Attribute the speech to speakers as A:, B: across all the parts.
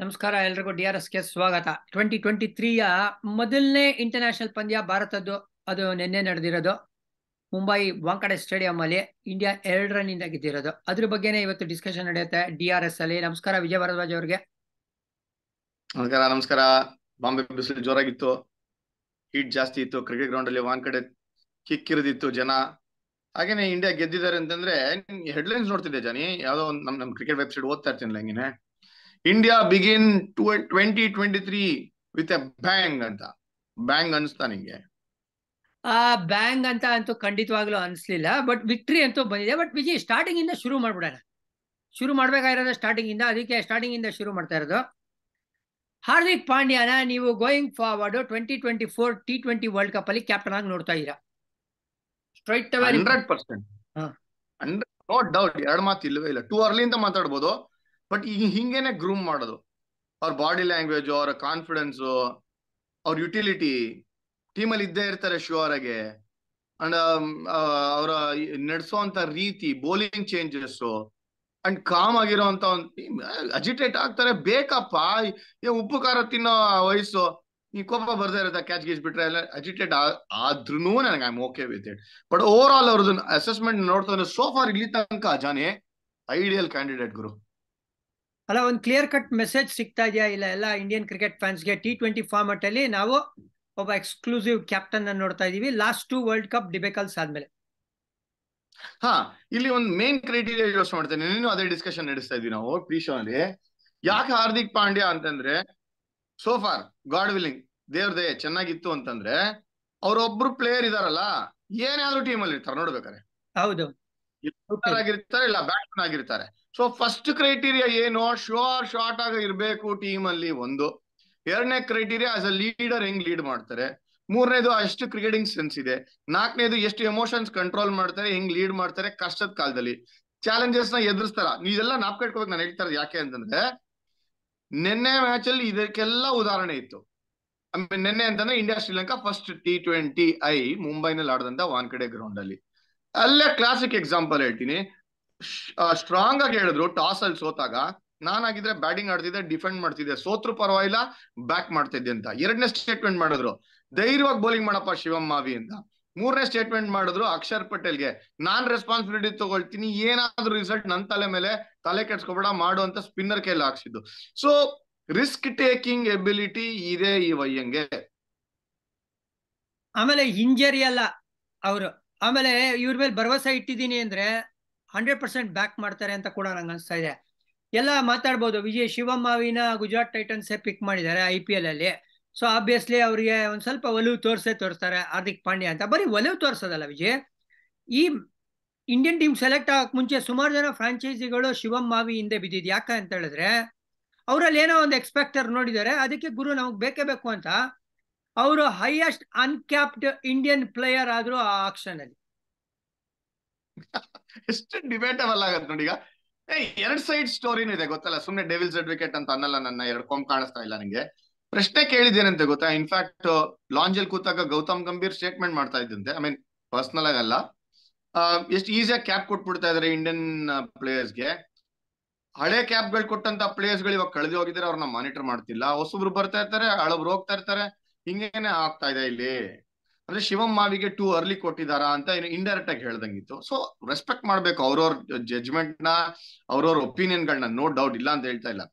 A: ನಮಸ್ಕಾರ ಎಲ್ರಿಗೂ D R ಸ್ವಾಗತ ಟ್ವೆಂಟಿ ಟ್ವೆಂಟಿ ತ್ರೀಯ ಮೊದಲನೇ ಇಂಟರ್ನ್ಯಾಷನಲ್ ಪಂದ್ಯ ಭಾರತದ್ದು ಅದು ನಿನ್ನೆ ನಡೆದಿರೋದು ಮುಂಬೈ ವಾಂಕಡೆ ಸ್ಟೇಡಿಯಂ ಅಲ್ಲಿ ಇಂಡಿಯಾ ಎರಡು ರನ್ ಇಂದ ಗೆದ್ದಿರೋದು ಅದ್ರ ಬಗ್ಗೆನೇ ಇವತ್ತು ಡಿಸ್ಕಷನ್ ನಡೆಯುತ್ತೆ ಡಿ ಆರ್ ಎಸ್ ಅಲ್ಲಿ ನಮಸ್ಕಾರ ವಿಜಯ ಭರದ್ವಾಜ್ ಅವರಿಗೆ
B: ನಮಸ್ಕಾರ ನಮಸ್ಕಾರ ಬಾಂಬೆ ಬಿಸಿಲು ಜೋರಾಗಿತ್ತು ಹೀಟ್ ಜಾಸ್ತಿ ಇತ್ತು ಕ್ರಿಕೆಟ್ ಗ್ರೌಂಡ್ ಅಲ್ಲಿ ವಾಂಕಡೆ ಇರದಿತ್ತು ಜನ ಹಾಗೇನೆ ಇಂಡಿಯಾ ಗೆದ್ದಿದ್ದಾರೆ ಅಂತಂದ್ರೆ ಹೆಡ್ಲೈನ್ಸ್ ನೋಡ್ತಿದ್ದೆ ಜಾನಿ ಯಾವ್ದೋ ಒಂದ್ ನಮ್ ನಮ್ ಕ್ರಿಕೆಟ್ ವೆಬ್ಸೈಟ್ ಓದ್ತಾ ಇರ್ತೀನಿ ಹಂಗೇನೆ India begin to twenty twenty three with a bang ಅಂತ ಬ್ಯಾಂಗ್ ಅನಿಸ್ತಾ ನಿಮಗೆ
A: ಆ ಬ್ಯಾಂಗ್ ಅಂತ ಅಂತೂ ಖಂಡಿತವಾಗ್ಲೂ ಅನಿಸ್ಲಿಲ್ಲ ಬಟ್ ವಿಕ್ಟ್ರಿ ಅಂತೂ ಬಂದಿದೆ ಬಟ್ ವಿಜಿ ಸ್ಟಾರ್ಟಿಂಗ್ ಇಂದ ಶುರು ಮಾಡ್ಬಿಡೋಣ ಶುರು ಮಾಡ್ಬೇಕಾಗಿರೋದು ಸ್ಟಾರ್ಟಿಂಗ್ ಇಂದ ಅದಕ್ಕೆ ಸ್ಟಾರ್ಟಿಂಗ್ ಇಂದ ಶುರು ಮಾಡ್ತಾ ಇರೋದು ಹಾರ್ದಿಕ್ ಪಾಂಡ್ಯನ ನೀವು going forward twenty twenty four T twenty world cup ಅಲ್ಲಿ ಕ್ಯಾಪ್ಟನ್ ಆಗಿ ನೋಡ್ತಾ ಇದೀರಾ straight hundred percent
B: no doubt ಎರಡು ಮಾತು ಇಲ್ಲವೇ ಇಲ್ಲ ಟೂ ಅರ್ಲಿ ಮಾತಾಡ್ಬೋದು ಬಟ್ ಈಗ ಹಿಂಗೇನೆ ಗ್ರೂಮ್ ಮಾಡೋದು ಅವ್ರ ಬಾಡಿ ಲ್ಯಾಂಗ್ವೇಜ್ ಅವರ ಕಾನ್ಫಿಡೆನ್ಸು ಅವ್ರ ಯುಟಿಲಿಟಿ ಟೀಮಲ್ಲಿ ಇದ್ದೇ ಇರ್ತಾರೆ ಶ್ಯೂರ್ ಆಗಿ ಅಂಡ್ ಅವರ ನಡೆಸುವಂತ ರೀತಿ ಬೌಲಿಂಗ್ ಚೇಂಜಸ್ ಅಂಡ್ ಕಾಮ್ ಆಗಿರೋ ಒಂದು ಅಜಿಟೇಟ್ ಆಗ್ತಾರೆ ಬೇಕಪ್ಪ ಉಪ್ಪು ಖಾರ ತಿನ್ನೋ ವಯಸ್ಸು ಈ ಕೋಪ ಬರ್ದೇ ಇರುತ್ತೆ ಕ್ಯಾಚ್ ಗೀಚ್ ಬಿಟ್ರೆ ಎಲ್ಲ ಅಜಿಟೇಟ್ ಆದ್ರೂ ನನಗೆ I'm okay with it but over all ಅವ್ರದ್ದು ಅಸೆಸ್ಮೆಂಟ್ ನೋಡ್ತಾ ಸೋಫಾರ್ ಫಾರ್ ಇಲ್ಲಿ
A: ತನಕ ಜಾನಿ ಐಡಿಯಲ್ ಕ್ಯಾಂಡಿಡೇಟ್ ಗುರು ಅಲ್ಲ ಒಂದು ಕ್ಲಿಯರ್ ಕಟ್ ಮೆಸೇಜ್ ಸಿಗ್ತಾ ಇದೆಯಾ ಇಲ್ಲ ಎಲ್ಲ ಇಂಡಿಯನ್ ಕ್ರಿಕೆಟ್ ಫ್ಯಾನ್ಸ್ಗೆ ಟಿ ಟ್ವೆಂಟಿ ಫಾರ್ಮೆಟ್ ಅಲ್ಲಿ ನಾವು ಒಬ್ಬ ಎಕ್ಸ್ಕ್ಲೂಸಿವ್ ಕ್ಯಾಪ್ಟನ್ ಅನ್ನು ನೋಡ್ತಾ ಇದೀವಿ last two world cup debacles ಆದ್ಮೇಲೆ ಹಾ ಇಲ್ಲಿ ಒಂದು
B: ಮೇನ್ ಕ್ರೈಟೀರಿಯಾ ಯೋಚನೆ ಮಾಡ್ತೇನೆ ನೀನು ಅದೇ ಡಿಸ್ಕಷನ್ ನಡೆಸ್ತಾ ಇದೀವಿ ನಾವು ಪ್ರೀ ಶೋ ಅಲ್ಲಿ ಯಾಕೆ ಹಾರ್ದಿಕ್ ಪಾಂಡ್ಯ ಅಂತಂದ್ರೆ ಸೋಫಾರ್ ಗಾಡ್ ವಿಲಿಂಗ್ ದೇವ್ರದೇ ಚೆನ್ನಾಗಿತ್ತು ಅಂತಂದ್ರೆ ಅವ್ರೊಬ್ರು ಪ್ಲೇಯರ್ ಇದಾರಲ್ಲ ಏನೇ ಆದ್ರೂ ಟೀಮ್ ಅಲ್ಲಿ ಇರ್ತಾರೆ ನೋಡ್ಬೇಕಾರೆ ಹೌದು ಇಲ್ಲ ಬ್ಯಾಟ್ಸ್ಮನ್ ಆಗಿರ್ತಾರೆ ಸೊ ಫಸ್ಟ್ ಕ್ರೈಟೀರಿಯಾ ಏನು ಶೋರ್ ಶಾರ್ಟ್ ಆಗಿ ಇರಬೇಕು ಟೀಮ್ ಅಲ್ಲಿ ಒಂದು ಎರಡನೇ ಕ್ರೈಟೀರಿಯಾ ಆಸ್ ಅ ಲೀಡರ್ ಹೆಂಗ್ ಲೀಡ್ ಮಾಡ್ತಾರೆ ಮೂರನೇದು ಅಷ್ಟು ಕ್ರಿಕೆಟಿಂಗ್ ಸೆನ್ಸ್ ಇದೆ ನಾಲ್ಕನೇದು ಎಷ್ಟು ಎಮೋಷನ್ಸ್ ಕಂಟ್ರೋಲ್ ಮಾಡ್ತಾರೆ ಹೆಂಗ್ ಲೀಡ್ ಮಾಡ್ತಾರೆ ಕಷ್ಟದ ಕಾಲದಲ್ಲಿ ಚಾಲೆಂಜಸ್ ನ ಎದುರಿಸ್ತಾರ ನೀವೆಲ್ಲ ನಾಪ್ ನಾನು ಹೇಳ್ತಾರ ಯಾಕೆ ಅಂತಂದ್ರೆ ನಿನ್ನೆ ಮ್ಯಾಚ್ ಅಲ್ಲಿ ಇದಕ್ಕೆಲ್ಲ ಉದಾಹರಣೆ ಇತ್ತು ಆಮೇಲೆ ನಿನ್ನೆ ಅಂತಂದ್ರೆ India Sri Lanka first T twenty I ಮುಂಬೈನಲ್ಲಿ ಆಡದಂತ ವಾನ್ಕಡೆ ಗ್ರೌಂಡ್ ಅಲ್ಲಿ ಅಲ್ಲೇ ಕ್ಲಾಸಿಕ್ ಎಕ್ಸಾಂಪಲ್ ಹೇಳ್ತೀನಿ ಸ್ಟ್ರಾಂಗ್ ಆಗಿ ಹೇಳಿದ್ರು ಟಾಸ್ ಅಲ್ಲಿ ಸೋತಾಗ ನಾನಾಗಿದ್ರೆ ಬ್ಯಾಟಿಂಗ್ ಆಡ್ತಿದ್ದೆ ಡಿಫೆಂಡ್ ಮಾಡ್ತಿದ್ದೆ ಸೋತ್ರು ಪರವಾಗಿಲ್ಲ ಬ್ಯಾಕ್ ಮಾಡ್ತಿದ್ದೆ ಅಂತ ಎರಡನೇ ಸ್ಟೇಟ್ಮೆಂಟ್ ಮಾಡಿದ್ರು ಧೈರ್ಯವಾಗಿ ಬೌಲಿಂಗ್ ಮಾಡಪ್ಪ ಶಿವಮ್ ಮಾವಿ ಅಂತ ಮೂರನೇ ಸ್ಟೇಟ್ಮೆಂಟ್ ಮಾಡಿದ್ರು ಅಕ್ಷರ್ ಪಟೇಲ್ಗೆ ನಾನ್ ರೆಸ್ಪಾನ್ಸಿಬಿಲಿಟಿ ತಗೊಳ್ತೀನಿ ಏನಾದ್ರೂ ರಿಸಲ್ಟ್ ನನ್ನ ತಲೆ ಮೇಲೆ ತಲೆ ಕೆಡ್ಸ್ಕೊಬೇಡ ಮಾಡು ಅಂತ ಸ್ಪಿನ್ನರ್ ಕೈಲಿ ಹಾಕ್ಸಿದ್ದು ಸೊ
A: ರಿಸ್ಕ್ ಟೇಕಿಂಗ್ ಎಬಿಲಿಟಿ ಇದೆ ಈ ವಯ್ಯಂಗೆ ಆಮೇಲೆ ಇಂಜರಿ ಅಲ್ಲ ಅವರು ಆಮೇಲೆ ಇವ್ರ ಮೇಲೆ ಭರವಸೆ ಇಟ್ಟಿದ್ದೀನಿ ಅಂದ್ರೆ ಹಂಡ್ರೆಡ್ ಪರ್ಸೆಂಟ್ ಬ್ಯಾಕ್ ಮಾಡ್ತಾರೆ ಅಂತ ಕೂಡ ನಂಗೆ ಅನಿಸ್ತಾ ಇದೆ ಎಲ್ಲ ಮಾತಾಡ್ಬೋದು ವಿಜಯ್ ಶಿವಮಾವಿನ ಗುಜರಾತ್ ಟೈಟನ್ಸ್ ಪಿಕ್ ಮಾಡಿದ್ದಾರೆ ಐ ಪಿ ಎಲ್ ಅಲ್ಲಿ ಸೊ ಆಬ್ವಿಯಸ್ಲಿ ಅವರಿಗೆ ಒಂದು ಸ್ವಲ್ಪ ಒಲವು ತೋರಿಸೇ ತೋರಿಸ್ತಾರೆ ಹಾರ್ದಿಕ್ ಪಾಂಡ್ಯ ಅಂತ ಬರೀ ಒಲವು ತೋರಿಸೋದಲ್ಲ ವಿಜಯ್ ಈ ಇಂಡಿಯನ್ ಟೀಮ್ ಸೆಲೆಕ್ಟ್ ಆಗೋಕೆ ಮುಂಚೆ ಸುಮಾರು ಜನ ಫ್ರಾಂಚೈಸಿಗಳು ಶಿವಮ್ ಮಾವಿ ಹಿಂದೆ ಬಿದ್ದಿದ್ದು ಯಾಕೆ ಅಂತ ಹೇಳಿದ್ರೆ ಅವರಲ್ಲಿ ಏನೋ ಒಂದು ಎಕ್ಸ್ಪೆಕ್ಟರ್ ನೋಡಿದ್ದಾರೆ ಅದಕ್ಕೆ ಗುರು ನಮಗೆ ಬೇಕೇ ಬೇಕು ಅಂತ ಅವರು ಹೈಯೆಸ್ಟ್ ಅನ್ಕ್ಯಾಪ್ಡ್ ಇಂಡಿಯನ್ ಪ್ಲೇಯರ್ ಆದ್ರು ಆ ಆಕ್ಷನ್ ಅಲ್ಲಿ ಎಷ್ಟು
B: ಡಿಬೇಟಬಲ್ ಆಗತ್ ನೋಡಿ ಈಗ ಎರಡ್ ಸೈಡ್ ಸ್ಟೋರಿನೂ ಇದೆ ಗೊತ್ತಲ್ಲ ಸುಮ್ನೆ ಡೆವಿಲ್ಸ್ ಅಡ್ವೊಕೇಟ್ ಅಂತ ಅನ್ನಲ್ಲ ನನ್ನ ಎರಡು ಕೊಂಬ್ ಕಾಣಿಸ್ತಾ ಇಲ್ಲ ನನಗೆ ಪ್ರಶ್ನೆ ಕೇಳಿದ್ದೇನಂತೆ ಗೊತ್ತಾ ಇನ್ಫ್ಯಾಕ್ಟ್ ಲಾಂಜಲ್ ಕೂತಾಗ ಗೌತಮ್ ಗಂಭೀರ್ ಸ್ಟೇಟ್ಮೆಂಟ್ ಮಾಡ್ತಾ ಇದ್ದಂತೆ ಐ ಮೀನ್ ಪರ್ಸನಲ್ ಆಗಲ್ಲ ಎಷ್ಟು ಈಸಿಯಾಗಿ ಕ್ಯಾಪ್ ಕೊಟ್ಬಿಡ್ತಾ ಇದಾರೆ ಇಂಡಿಯನ್ ಪ್ಲೇಯರ್ಸ್ಗೆ ಹಳೆ ಕ್ಯಾಪ್ ಗಳು ಕೊಟ್ಟಂತ ಪ್ಲೇಯರ್ಸ್ ಗಳು ಇವಾಗ ಕಳೆದು ಹೋಗಿದ್ರೆ ಅವ್ರನ್ನ ಮಾನಿಟರ್ ಮಾಡ್ತಿಲ್ಲ ಹೊಸಬ್ರು ಬರ್ತಾ ಇರ್ತಾರೆ ಹಳಬ್ರು ಹೋಗ್ತಾ ಇರ್ತಾರೆ ಹಿಂಗೇನೆ ಆಗ್ತಾ ಇದೆ ಇಲ್ಲಿ ಅಂದ್ರೆ ಶಿವಮ್ ಮಾವಿಗೆ ಟೂ ಅರ್ಲಿ ಕೊಟ್ಟಿದಾರಾ ಅಂತ ಇಂಡೈರೆಕ್ಟ್ ಆಗಿ ಹೇಳ್ದಂಗಿತ್ತು ಸೊ ರೆಸ್ಪೆಕ್ಟ್ ಮಾಡ್ಬೇಕು ಅವ್ರವ್ರ ಜಜ್ಮೆಂಟ್ ನ ಅವ್ರವ್ರ ಒಪಿನಿಯನ್ ಗಳನ್ನ ನೋ ಡೌಟ್ ಇಲ್ಲ ಅಂತ ಹೇಳ್ತಾ ಇಲ್ಲ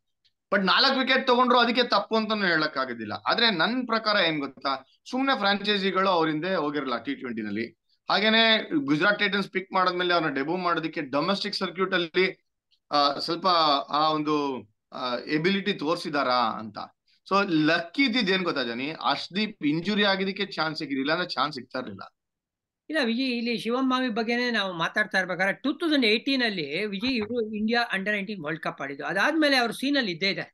B: ಬಟ್ ನಾಲ್ಕು ವಿಕೆಟ್ ತಗೊಂಡ್ರು ಅದಕ್ಕೆ ತಪ್ಪು ಅಂತಾನು ಹೇಳಕ್ ಆಗೋದಿಲ್ಲ ಆದ್ರೆ ನನ್ ಪ್ರಕಾರ ಏನ್ ಗೊತ್ತಾ ಸುಮ್ನೆ ಫ್ರಾಂಚೈಸಿಗಳು ಅವರಿಂದೆ ಹೋಗಿರಲ್ಲ ಟಿ ಟ್ವೆಂಟಿ ನಲ್ಲಿ ಹಾಗೇನೆ ಗುಜರಾತ್ ಟೈಟನ್ಸ್ ಪಿಕ್ ಮಾಡಿದ್ಮೇಲೆ ಅವ್ರನ್ನ ಡೆಬ್ಯೂ ಮಾಡೋದಕ್ಕೆ ಡೊಮೆಸ್ಟಿಕ್ ಸರ್ಕ್ಯೂಟ್ ಅಲ್ಲಿ ಸ್ವಲ್ಪ ಆ ಒಂದು ಎಬಿಲಿಟಿ ತೋರಿಸಿದಾರಾ ಅಂತ ಸೊ ಲಕ್ಕಿ ಇದ್ದಿದ್ದು ಏನ್ ಗೊತ್ತಾ ಜನಿ ಇಂಜುರಿ ಆಗಿದಕ್ಕೆ ಚಾನ್ಸ್ ಸಿಗಿದಿಲ್ಲ
A: ಅಂದ್ರೆ ಚಾನ್ಸ್ ಸಿಗ್ತಾ ಇರಲಿಲ್ಲ ಇಲ್ಲ ವಿಜಯ್ ಇಲ್ಲಿ ಮಾವಿ ಬಗ್ಗೆನೇ ನಾವು ಮಾತಾಡ್ತಾ ಇರ್ಬೇಕಾದ್ರೆ ಟೂ ತೌಸಂಡ್ ಏಯ್ಟೀನ್ ಅಲ್ಲಿ ವಿಜಯ್ ಇವರು India under nineteen world cup ಆಡಿದ್ದು ಅದಾದ್ಮೇಲೆ ಅವ್ರ ಸೀನ್ ಅಲ್ಲಿ ಇದ್ದೇ ಇದೆ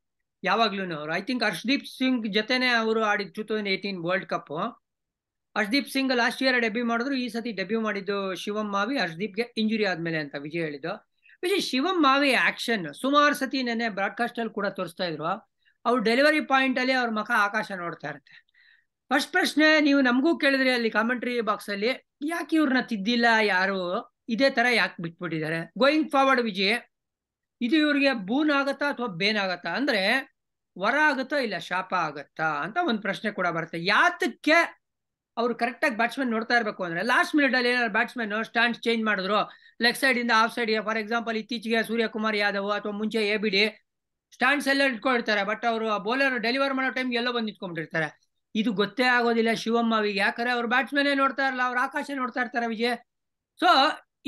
A: ಯಾವಾಗ್ಲೂ ಅವರು ಐ ಥಿಂಕ್ ಹರ್ಷದೀಪ್ ಸಿಂಗ್ ಜೊತೆನೆ ಅವರು ಆಡಿದ್ two thousand eighteen world cup Harshdeep Singh last year debut ಮಾಡಿದ್ರು ಈ ಸತಿ ಡೆಬ್ಯೂ ಮಾಡಿದ್ದು ಶಿವಂ ಮಾವಿ ಗೆ ಇಂಜುರಿ ಆದ್ಮೇಲೆ ಅಂತ ವಿಜಯ್ ಹೇಳಿದ್ದು ವಿಜಯ್ ಶಿವಂ ಮಾವಿ ಆಕ್ಷನ್ ಸುಮಾರು ಸತಿ ನೆನೆ ಬ್ರಾಡ್ಕಾಸ್ಟ್ ಅಲ್ಲಿ ಕೂಡ ತೋರಿಸ್ತಾ ಇದ್ರು ಅವ್ರು ಡೆಲಿವರಿ ಪಾಯಿಂಟಲ್ಲಿ ಅವ್ರ ಮಖ ಆಕಾಶ ನೋಡ್ತಾ ಇರುತ್ತೆ ಫಸ್ಟ್ ಪ್ರಶ್ನೆ ನೀವು ನಮಗೂ ಕೇಳಿದ್ರಿ ಅಲ್ಲಿ ಕಾಮೆಂಟ್ರಿ ಬಾಕ್ಸ್ ಅಲ್ಲಿ ಯಾಕೆ ಇವ್ರನ್ನ ತಿದ್ದಿಲ್ಲ ಯಾರು ಇದೇ ತರ ಯಾಕೆ ಬಿಟ್ಬಿಟ್ಟಿದ್ದಾರೆ ಗೋಯಿಂಗ್ ಫಾರ್ವರ್ಡ್ ವಿಜಯ್ ಇದು ಇವ್ರಿಗೆ ಬೂನ್ ಆಗತ್ತಾ ಅಥವಾ ಬೇನ್ ಆಗತ್ತಾ ಅಂದ್ರೆ ವರ ಆಗುತ್ತಾ ಇಲ್ಲ ಶಾಪ ಆಗತ್ತಾ ಅಂತ ಒಂದು ಪ್ರಶ್ನೆ ಕೂಡ ಬರುತ್ತೆ ಯಾತಕ್ಕೆ ಅವರು ಕರೆಕ್ಟಾಗಿ ಬ್ಯಾಟ್ಸ್ಮನ್ ನೋಡ್ತಾ ಇರಬೇಕು ಅಂದ್ರೆ ಲಾಸ್ಟ್ ಅಲ್ಲಿ ಏನಾದ್ರು ಬ್ಯಾಟ್ಸ್ಮನ್ ಸ್ಟ್ಯಾಂಡ್ ಚೇಂಜ್ ಮಾಡಿದ್ರು ಲೆಗ್ ಇಂದ ಆಫ್ ಸೈಡ್ಗೆ ಫಾರ್ ಎಕ್ಸಾಂಪಲ್ ಇತ್ತೀಚೆಗೆ ಸೂರ್ಯಕುಮಾರ್ ಯಾದವ್ ಅಥವಾ ಮುಂಚೆ ಎ ಬಿ ಸ್ಟಾಂಡ್ಸ್ ಎಲ್ಲ ಇಟ್ಕೊಂಡಿರ್ತಾರೆ ಬಟ್ ಅವರು ಆ ಬೌಲರ್ ಡೆಲಿವರ್ ಮಾಡೋ ಟೈಮ್ಗೆ ಎಲ್ಲೋ ಬಂದು ನಿಂತ್ಕೊಂಡ್ಬಿಟ್ಟಿರ್ತಾರೆ ಇದು ಗೊತ್ತೇ ಆಗೋದಿಲ್ಲ ಶಿವಮ್ಮವಿಗೆ ಯಾಕಂದ್ರೆ ಅವ್ರು ಬ್ಯಾಟ್ಸ್ಮನ್ನೇ ನೋಡ್ತಾ ಇರಲ್ಲ ಅವ್ರು ಆಕಾಶ ನೋಡ್ತಾ ಇರ್ತಾರೆ ವಿಜಯ್ ಸೊ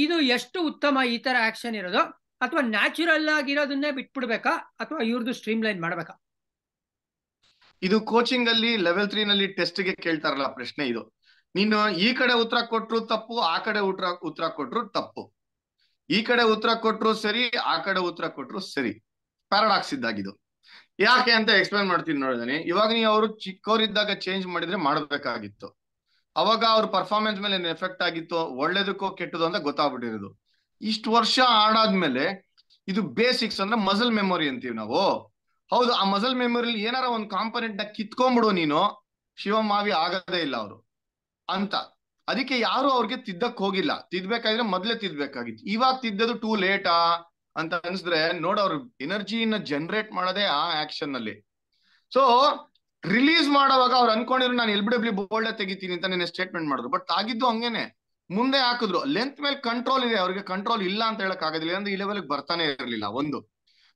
A: ಇದು ಎಷ್ಟು ಉತ್ತಮ ಈ ತರ ಆಕ್ಷನ್ ಇರೋದು ಅಥವಾ ನ್ಯಾಚುರಲ್ ಆಗಿರೋದನ್ನೇ ಬಿಟ್ಬಿಡ್ಬೇಕಾ ಅಥವಾ ಇವ್ರದ್ದು ಸ್ಟ್ರೀಮ್ ಲೈನ್ ಮಾಡ್ಬೇಕಾ
B: ಇದು ಕೋಚಿಂಗ್ ಅಲ್ಲಿ ಲೆವೆಲ್ ತ್ರೀ ನಲ್ಲಿ ಟೆಸ್ಟ್ ಗೆ ಕೇಳ್ತಾರಲ್ಲ ಪ್ರಶ್ನೆ ಇದು ನೀನು ಈ ಕಡೆ ಉತ್ತರ ಕೊಟ್ರು ತಪ್ಪು ಆ ಕಡೆ ಉತ್ತರ ಉತ್ತರ ಕೊಟ್ರು ತಪ್ಪು ಈ ಕಡೆ ಉತ್ತರ ಕೊಟ್ರು ಸರಿ ಆ ಕಡೆ ಉತ್ತರ ಕೊಟ್ರು ಸರಿ ಪ್ಯಾರಾಡಾಕ್ಸ್ ಇದ್ದಾಗಿದು ಯಾಕೆ ಅಂತ ಎಕ್ಸ್ಪ್ಲೈನ್ ಮಾಡ್ತೀನಿ ನೋಡಿದಾನೆ ಇವಾಗ ನೀವು ಅವರು ಚಿಕ್ಕವರಿದ್ದಾಗ ಚೇಂಜ್ ಮಾಡಿದ್ರೆ ಮಾಡಬೇಕಾಗಿತ್ತು ಅವಾಗ ಅವ್ರ ಪರ್ಫಾರ್ಮೆನ್ಸ್ ಮೇಲೆ ಏನು ಎಫೆಕ್ಟ್ ಆಗಿತ್ತು ಒಳ್ಳೇದಕ್ಕೋ ಕೆಟ್ಟದು ಅಂತ ಗೊತ್ತಾಗ್ಬಿಟ್ಟಿರೋದು ಇಷ್ಟು ವರ್ಷ ಆಡಾದ್ಮೇಲೆ ಇದು ಬೇಸಿಕ್ಸ್ ಅಂದ್ರೆ ಮಸಲ್ ಮೆಮೊರಿ ಅಂತೀವಿ ನಾವು ಹೌದು ಆ ಮಸಲ್ ಮೆಮೊರಿಲಿ ಏನಾರ ಒಂದು ಕಾಂಪನೆಂಟ್ ನ ಕಿತ್ಕೊಂಡ್ಬಿಡು ನೀನು ಶಿವಮಾವಿ ಆಗದೇ ಇಲ್ಲ ಅವರು ಅಂತ ಅದಕ್ಕೆ ಯಾರು ಅವ್ರಿಗೆ ತಿದ್ದಕ್ ಹೋಗಿಲ್ಲ ತಿದ್ಬೇಕಾದ್ರೆ ಮೊದ್ಲೇ ತಿದ್ಬೇಕಾಗಿತ್ತು ಇವಾಗ ತಿದ್ದದು ಟೂ ಲೇಟಾ ಅಂತ ಅನ್ಸಿದ್ರೆ ನೋಡ ಅವ್ರ ಎನರ್ಜಿನ ಜನರೇಟ್ ಮಾಡೋದೇ ಆ ಆಕ್ಷನ್ ಅಲ್ಲಿ ಸೊ ರಿಲೀಸ್ ಮಾಡುವಾಗ ಅವ್ರು ಅನ್ಕೊಂಡಿರು ನಾನು ಎಲ್ ಬಿ ಬೋಲ್ಡ್ ತೆಗಿತೀನಿ ಅಂತ ನಿನ್ನೆ ಸ್ಟೇಟ್ಮೆಂಟ್ ಮಾಡಿದ್ರು ಬಟ್ ಆಗಿದ್ದು ಹಂಗೇನೆ ಮುಂದೆ ಹಾಕಿದ್ರು ಲೆಂತ್ ಮೇಲೆ ಕಂಟ್ರೋಲ್ ಇದೆ ಅವ್ರಿಗೆ ಕಂಟ್ರೋಲ್ ಇಲ್ಲ ಅಂತ ಹೇಳಕ್ ಆಗೋದಿಲ್ಲ ಅಂದ್ರೆ ಈ ಲೆವೆಲ್ ಬರ್ತಾನೆ ಇರಲಿಲ್ಲ ಒಂದು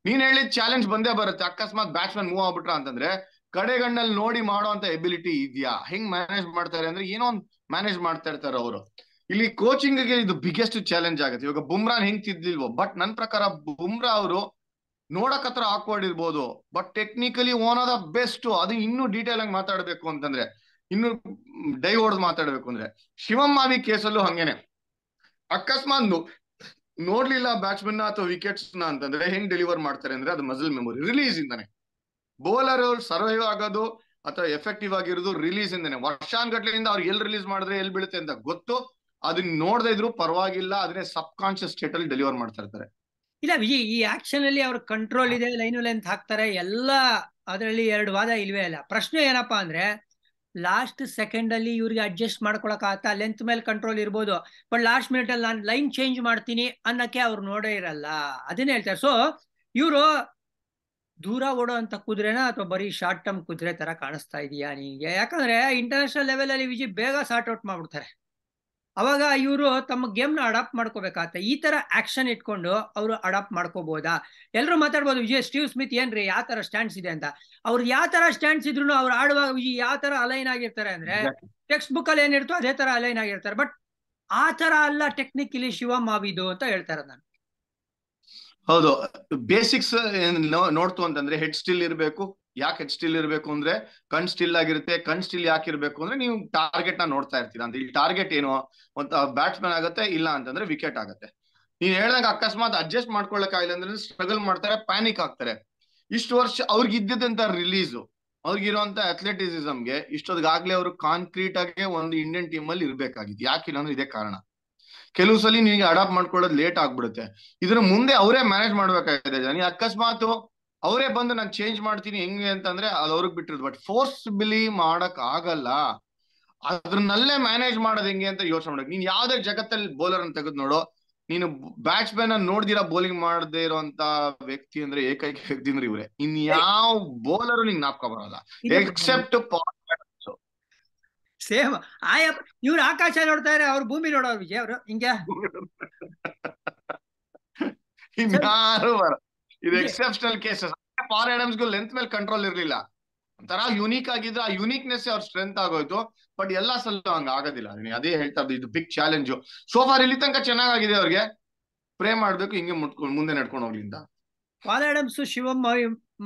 B: ನೀನ್ ಹೇಳಿದ ಚಾಲೆಂಜ್ ಬಂದೇ ಬರುತ್ತೆ ಅಕಸ್ಮಾತ್ ಬ್ಯಾಟ್ಸ್ಮನ್ ಮೂವ್ ಆಗ್ಬಿಟ್ರ ಅಂತಂದ್ರೆ ಕಡೆಗಣ್ಣಲ್ಲಿ ನೋಡಿ ಮಾಡೋ ಅಂತ ಎಬಿಲಿಟಿ ಇದೆಯಾ ಹೆಂಗ್ ಮ್ಯಾನೇಜ್ ಮಾಡ್ತಾರೆ ಅಂದ್ರೆ ಏನೋ ಒಂದು ಮ್ಯಾನೇಜ್ ಮಾಡ್ತಾ ಇರ್ತಾರೆ ಅವರು ಇಲ್ಲಿ ಕೋಚಿಂಗ್ ಗೆ ಇದು ಬಿಗ್ಗೆಸ್ಟ್ ಚಾಲೆಂಜ್ ಆಗುತ್ತೆ ಇವಾಗ ಬುಮ್ರಾ ಹೆಂಗ್ ತಿದ್ದಿಲ್ವೋ ಬಟ್ ನನ್ ಪ್ರಕಾರ ಬುಮ್ರಾ ಅವರು ನೋಡಕ್ ಹತ್ರ ಆಕ್ವರ್ಡ್ ಇರ್ಬೋದು but technically one of the best ಅದು ಇನ್ನೂ ಡೀಟೇಲ್ ಆಗಿ ಮಾತಾಡ್ಬೇಕು ಅಂತಂದ್ರೆ ಇನ್ನು ಡೈ ಹೊಡೆದ್ ಮಾತಾಡ್ಬೇಕು ಅಂದ್ರೆ ಶಿವಮ್ ಮಾವಿ ಕೇಸಲ್ಲೂ ಹಂಗೇನೆ ಅಕಸ್ಮಾತ್ ನೋಡ್ಲಿಲ್ಲ ಬ್ಯಾಟ್ಸ್ಮನ್ ಅಥವಾ ವಿಕೆಟ್ಸ್ ನ ಅಂತಂದ್ರೆ ಹೆಂಗ್ ಡೆಲಿವರ್ ಮಾಡ್ತಾರೆ ಅಂದ್ರೆ ಅದು ಮಸಲ್ ಮೆಮೊರಿ ರಿಲೀಸ್ ಇಂದಾನೆ ಬೌಲರ್ ಸರ್ವೈವ್ ಆಗೋದು ಅಥವಾ ಎಫೆಕ್ಟಿವ್ ಆಗಿರೋದು ರಿಲೀಸ್ ಇಂದಾನೆ ವರ್ಷಾನ್ ಗಟ್ಲೆಯಿಂದ ಅವ್ರು ಎಲ್ಲಿ ರಿಲೀಸ್ ಮಾಡಿದ್ರೆ ಎಲ್ಲಿ ಬೀಳುತ್ತೆ ಅಂತ ಗೊತ್ತು ಅದನ್ನ ನೋಡದೇ ಇದ್ರು ಪರವಾಗಿಲ್ಲ ಅದನ್ನೇ ಸಬ್ ಕಾನ್ಶಿಯಸ್ ಸ್ಟೇಟ್ ಅಲ್ಲಿ ಡೆಲಿವರ್ ಮಾಡ್ತಾ ಇರ್ತಾರೆ
A: ಇಲ್ಲ ವಿಜಿ ಈ ಆಕ್ಷನ್ ಅಲ್ಲಿ ಅವ್ರ ಕಂಟ್ರೋಲ್ ಇದೆ ಲೈನ್ ಲೆಂತ್ ಹಾಕ್ತಾರೆ ಎಲ್ಲ ಅದರಲ್ಲಿ ಎರಡು ವಾದ ಇಲ್ವೇ ಇಲ್ಲ ಪ್ರಶ್ನೆ ಏನಪ್ಪಾ ಅಂದ್ರೆ ಲಾಸ್ಟ್ ಸೆಕೆಂಡ್ ಅಲ್ಲಿ ಇವ್ರಿಗೆ ಅಡ್ಜಸ್ಟ್ ಮಾಡ್ಕೊಳಕ್ ಆತ ಲೆಂತ್ ಮೇಲೆ ಕಂಟ್ರೋಲ್ ಇರ್ಬೋದು ಬಟ್ ಲಾಸ್ಟ್ ಮಿನಿಟ್ ಅಲ್ಲಿ ನಾನು ಲೈನ್ ಚೇಂಜ್ ಮಾಡ್ತೀನಿ ಅನ್ನಕ್ಕೆ ಅವ್ರು ನೋಡೇ ಇರಲ್ಲ ಅದನ್ನ ಹೇಳ್ತಾರೆ ಸೊ ಇವರು ದೂರ ಓಡೋ ಅಂತ ಕುದುರೆನ ಅಥವಾ ಬರೀ ಶಾರ್ಟ್ ಟರ್ಮ್ ಕುದುರೆ ತರ ಕಾಣಿಸ್ತಾ ಇದೆಯಾ ನಿಂಗೆ ಯಾಕಂದ್ರೆ ಇಂಟರ್ನ್ಯಾಷನಲ್ ಲೆವೆಲ್ ಅಲ್ಲಿ ವಿಜಿ ಬೇಗ ಸಾರ್ಟ್ ಔಟ್ ಮಾಡ್ಬಿಡ್ತಾರೆ ಅವಾಗ ಇವರು ತಮ್ಮ ಗೇಮ್ನ ಅಡಾಪ್ಟ್ ಮಾಡ್ಕೋಬೇಕಾಗತ್ತೆ ಈ ತರ ಆಕ್ಷನ್ ಇಟ್ಕೊಂಡು ಅವರು ಅಡಾಪ್ಟ್ ಮಾಡ್ಕೋಬಹುದಾ ಎಲ್ಲರೂ ಮಾತಾಡ್ಬೋದು ವಿಜಯ್ ಸ್ಟೀವ್ ಸ್ಮಿತ್ ಏನ್ರಿ ಯಾವ ತರ ಸ್ಟ್ಯಾಂಡ್ಸ್ ಇದೆ ಅಂತ ಅವ್ರು ಯಾವ ತರ ಸ್ಟ್ಯಾಂಡ್ಸ್ ಇದ್ರು ಅವ್ರು ಆಡುವಾಗ ವಿಜಯ್ ಯಾವ ತರ ಅಲೈನ್ ಆಗಿರ್ತಾರೆ ಅಂದ್ರೆ ಟೆಕ್ಸ್ಟ್ ಬುಕ್ ಅಲ್ಲಿ ಏನಿರ್ತೋ ಅದೇ ತರ ಅಲೈನ್ ಆಗಿರ್ತಾರೆ ಬಟ್ ಆ ತರ ಅಲ್ಲ ಟೆಕ್ನಿಕ್ ಇಲ್ಲಿ ಶಿವ ಮಾವಿದು ಅಂತ ಹೇಳ್ತಾರೆ ನಾನು
B: ಹೌದು ಬೇಸಿಕ್ಸ್ ನೋಡ್ತು ಅಂತಂದ್ರೆ ಹೆಡ್ ಸ್ಟಿಲ್ ಇರಬೇಕು ಯಾಕೆ ಸ್ಟಿಲ್ ಇರಬೇಕು ಅಂದ್ರೆ ಕಣ್ ಸ್ಟಿಲ್ ಆಗಿರುತ್ತೆ ಕಣ್ ಸ್ಟಿಲ್ ಯಾಕೆ ಇರಬೇಕು ಅಂದ್ರೆ ನೀವು ಟಾರ್ಗೆಟ್ ನ ನೋಡ್ತಾ ಇರ್ತೀರಾ ಅಂತ ಇಲ್ಲಿ ಟಾರ್ಗೆಟ್ ಏನು ಒಂದು ಬ್ಯಾಟ್ಸ್ಮನ್ ಆಗುತ್ತೆ ಇಲ್ಲ ಅಂತಂದ್ರೆ ವಿಕೆಟ್ ಆಗುತ್ತೆ ನೀನ್ ಹೇಳಿದಾಗ ಅಕಸ್ಮಾತ್ ಅಡ್ಜಸ್ಟ್ ಮಾಡ್ಕೊಳಕ್ ಆಗಿಲ್ಲ ಅಂದ್ರೆ ಸ್ಟ್ರಗಲ್ ಮಾಡ್ತಾರೆ ಪ್ಯಾನಿಕ್ ಆಗ್ತಾರೆ ಇಷ್ಟು ವರ್ಷ ಅವ್ರಿಗೆ ಇದ್ದಿದ್ದಂತ ರಿಲೀಸು ಅವ್ರಿಗಿರುವಂತ ಅಥ್ಲೆಟಿಸಮ್ಗೆ ಇಷ್ಟೊದ್ಗಾಗ್ಲೇ ಅವರು ಕಾನ್ಕ್ರೀಟ್ ಆಗಿ ಒಂದು ಇಂಡಿಯನ್ ಟೀಮ್ ಅಲ್ಲಿ ಇರ್ಬೇಕಾಗಿತ್ತು ಯಾಕಿಲ್ಲ ಅಂದ್ರೆ ಇದೇ ಕಾರಣ ಕೆಲವು ಸಲ ನಿಮಗೆ ಅಡಾಪ್ಟ್ ಮಾಡ್ಕೊಳ್ಳೋದು ಲೇಟ್ ಆಗ್ಬಿಡುತ್ತೆ ಇದ್ರ ಮುಂದೆ ಅವರೇ ಮ್ಯಾನೇಜ್ ಮಾಡ್ಬೇಕಾಗಿದೆ ಅಕಸ್ಮಾತ್ ಅವರೇ ಬಂದು ನಾನು ಚೇಂಜ್ ಮಾಡ್ತೀನಿ ಹೆಂಗೆ ಅಂತಂದ್ರೆ ಅದು ಅವ್ರಿಗೆ ಬಿಟ್ಟಿರೋದು ಬಟ್ ಫೋರ್ಸ್ ಬಿಲಿ ಮಾಡಕ್ ಆಗಲ್ಲ ಅದ್ರನ್ನಲ್ಲೇ ಮ್ಯಾನೇಜ್ ಮಾಡೋದು ಹೆಂಗೆ ಅಂತ ಯೋಚನೆ ಮಾಡಕ್ ನೀನ್ ಯಾವ್ದೇ ಜಗತ್ತಲ್ಲಿ ಬೌಲರ್ ಅನ್ನು ತೆಗೆದ್ ನೋಡು ನೀನು ಬ್ಯಾಟ್ಸ್ಮನ್ ಅನ್ನ ನೋಡ್ದಿರಾ ಬೌಲಿಂಗ್ ಮಾಡದೇ ಇರುವಂತ ವ್ಯಕ್ತಿ ಅಂದ್ರೆ ಏಕೈಕ ವ್ಯಕ್ತಿ ಅಂದ್ರೆ ಇವ್ರೆ ಇನ್ ಯಾವ
A: ಬೌಲರ್ ನಿಂಗ್ ನಾಪ್ಕ ಬರಲ್ಲ ಎಕ್ಸೆಪ್ಟ್ ಸೇಮ್ ಆಯಾ ಇವ್ರು ಆಕಾಶ ಇದ್ರೆ ಅವ್ರ ಭೂಮಿ ನೋಡೋರು ವಿಜಯ್ ಅವರು ಹಿಂಗೆ ಯಾರು ಬರ ಇದು ಎಕ್ಸೆಪ್ಷನಲ್ ಕೇಸಸ್ ಪಾರ್ ಆಡಮ್ಸ್ಗೂ ಲೆಂತ್ ಮೇಲೆ ಕಂಟ್ರೋಲ್
B: ಇರ್ಲಿಲ್ಲ ಒಂಥರ ಯುನೀಕ್ ಆಗಿದ್ರೆ ಆ ಯುನೀಕ್ನೆಸ್ ಅವ್ರ ಸ್ಟ್ರೆಂತ್ ಆಗೋಯ್ತು ಬಟ್ ಎಲ್ಲಾ ಸಲ ಹಂಗ ಆಗೋದಿಲ್ಲ ಅದೇ ಹೇಳ್ತಾ ಇದ್ದು ಇದು ಬಿಗ್ ಚಾಲೆಂಜು ಸೋಫಾರ್ ಇಲ್ಲಿ ತನಕ ಚೆನ್ನಾಗಿದೆ ಅವ್ರಿಗೆ ಪ್ರೇ ಮಾಡ್ಬೇಕು
A: ಹಿಂಗೆ ಮುಟ್ಕೊಂಡು ಮುಂದೆ ನಡ್ಕೊಂಡು ಹೋಗ್ಲಿಂದ ಫಾದರ್ ಆಡಮ್ಸ್ ಶಿವಮ್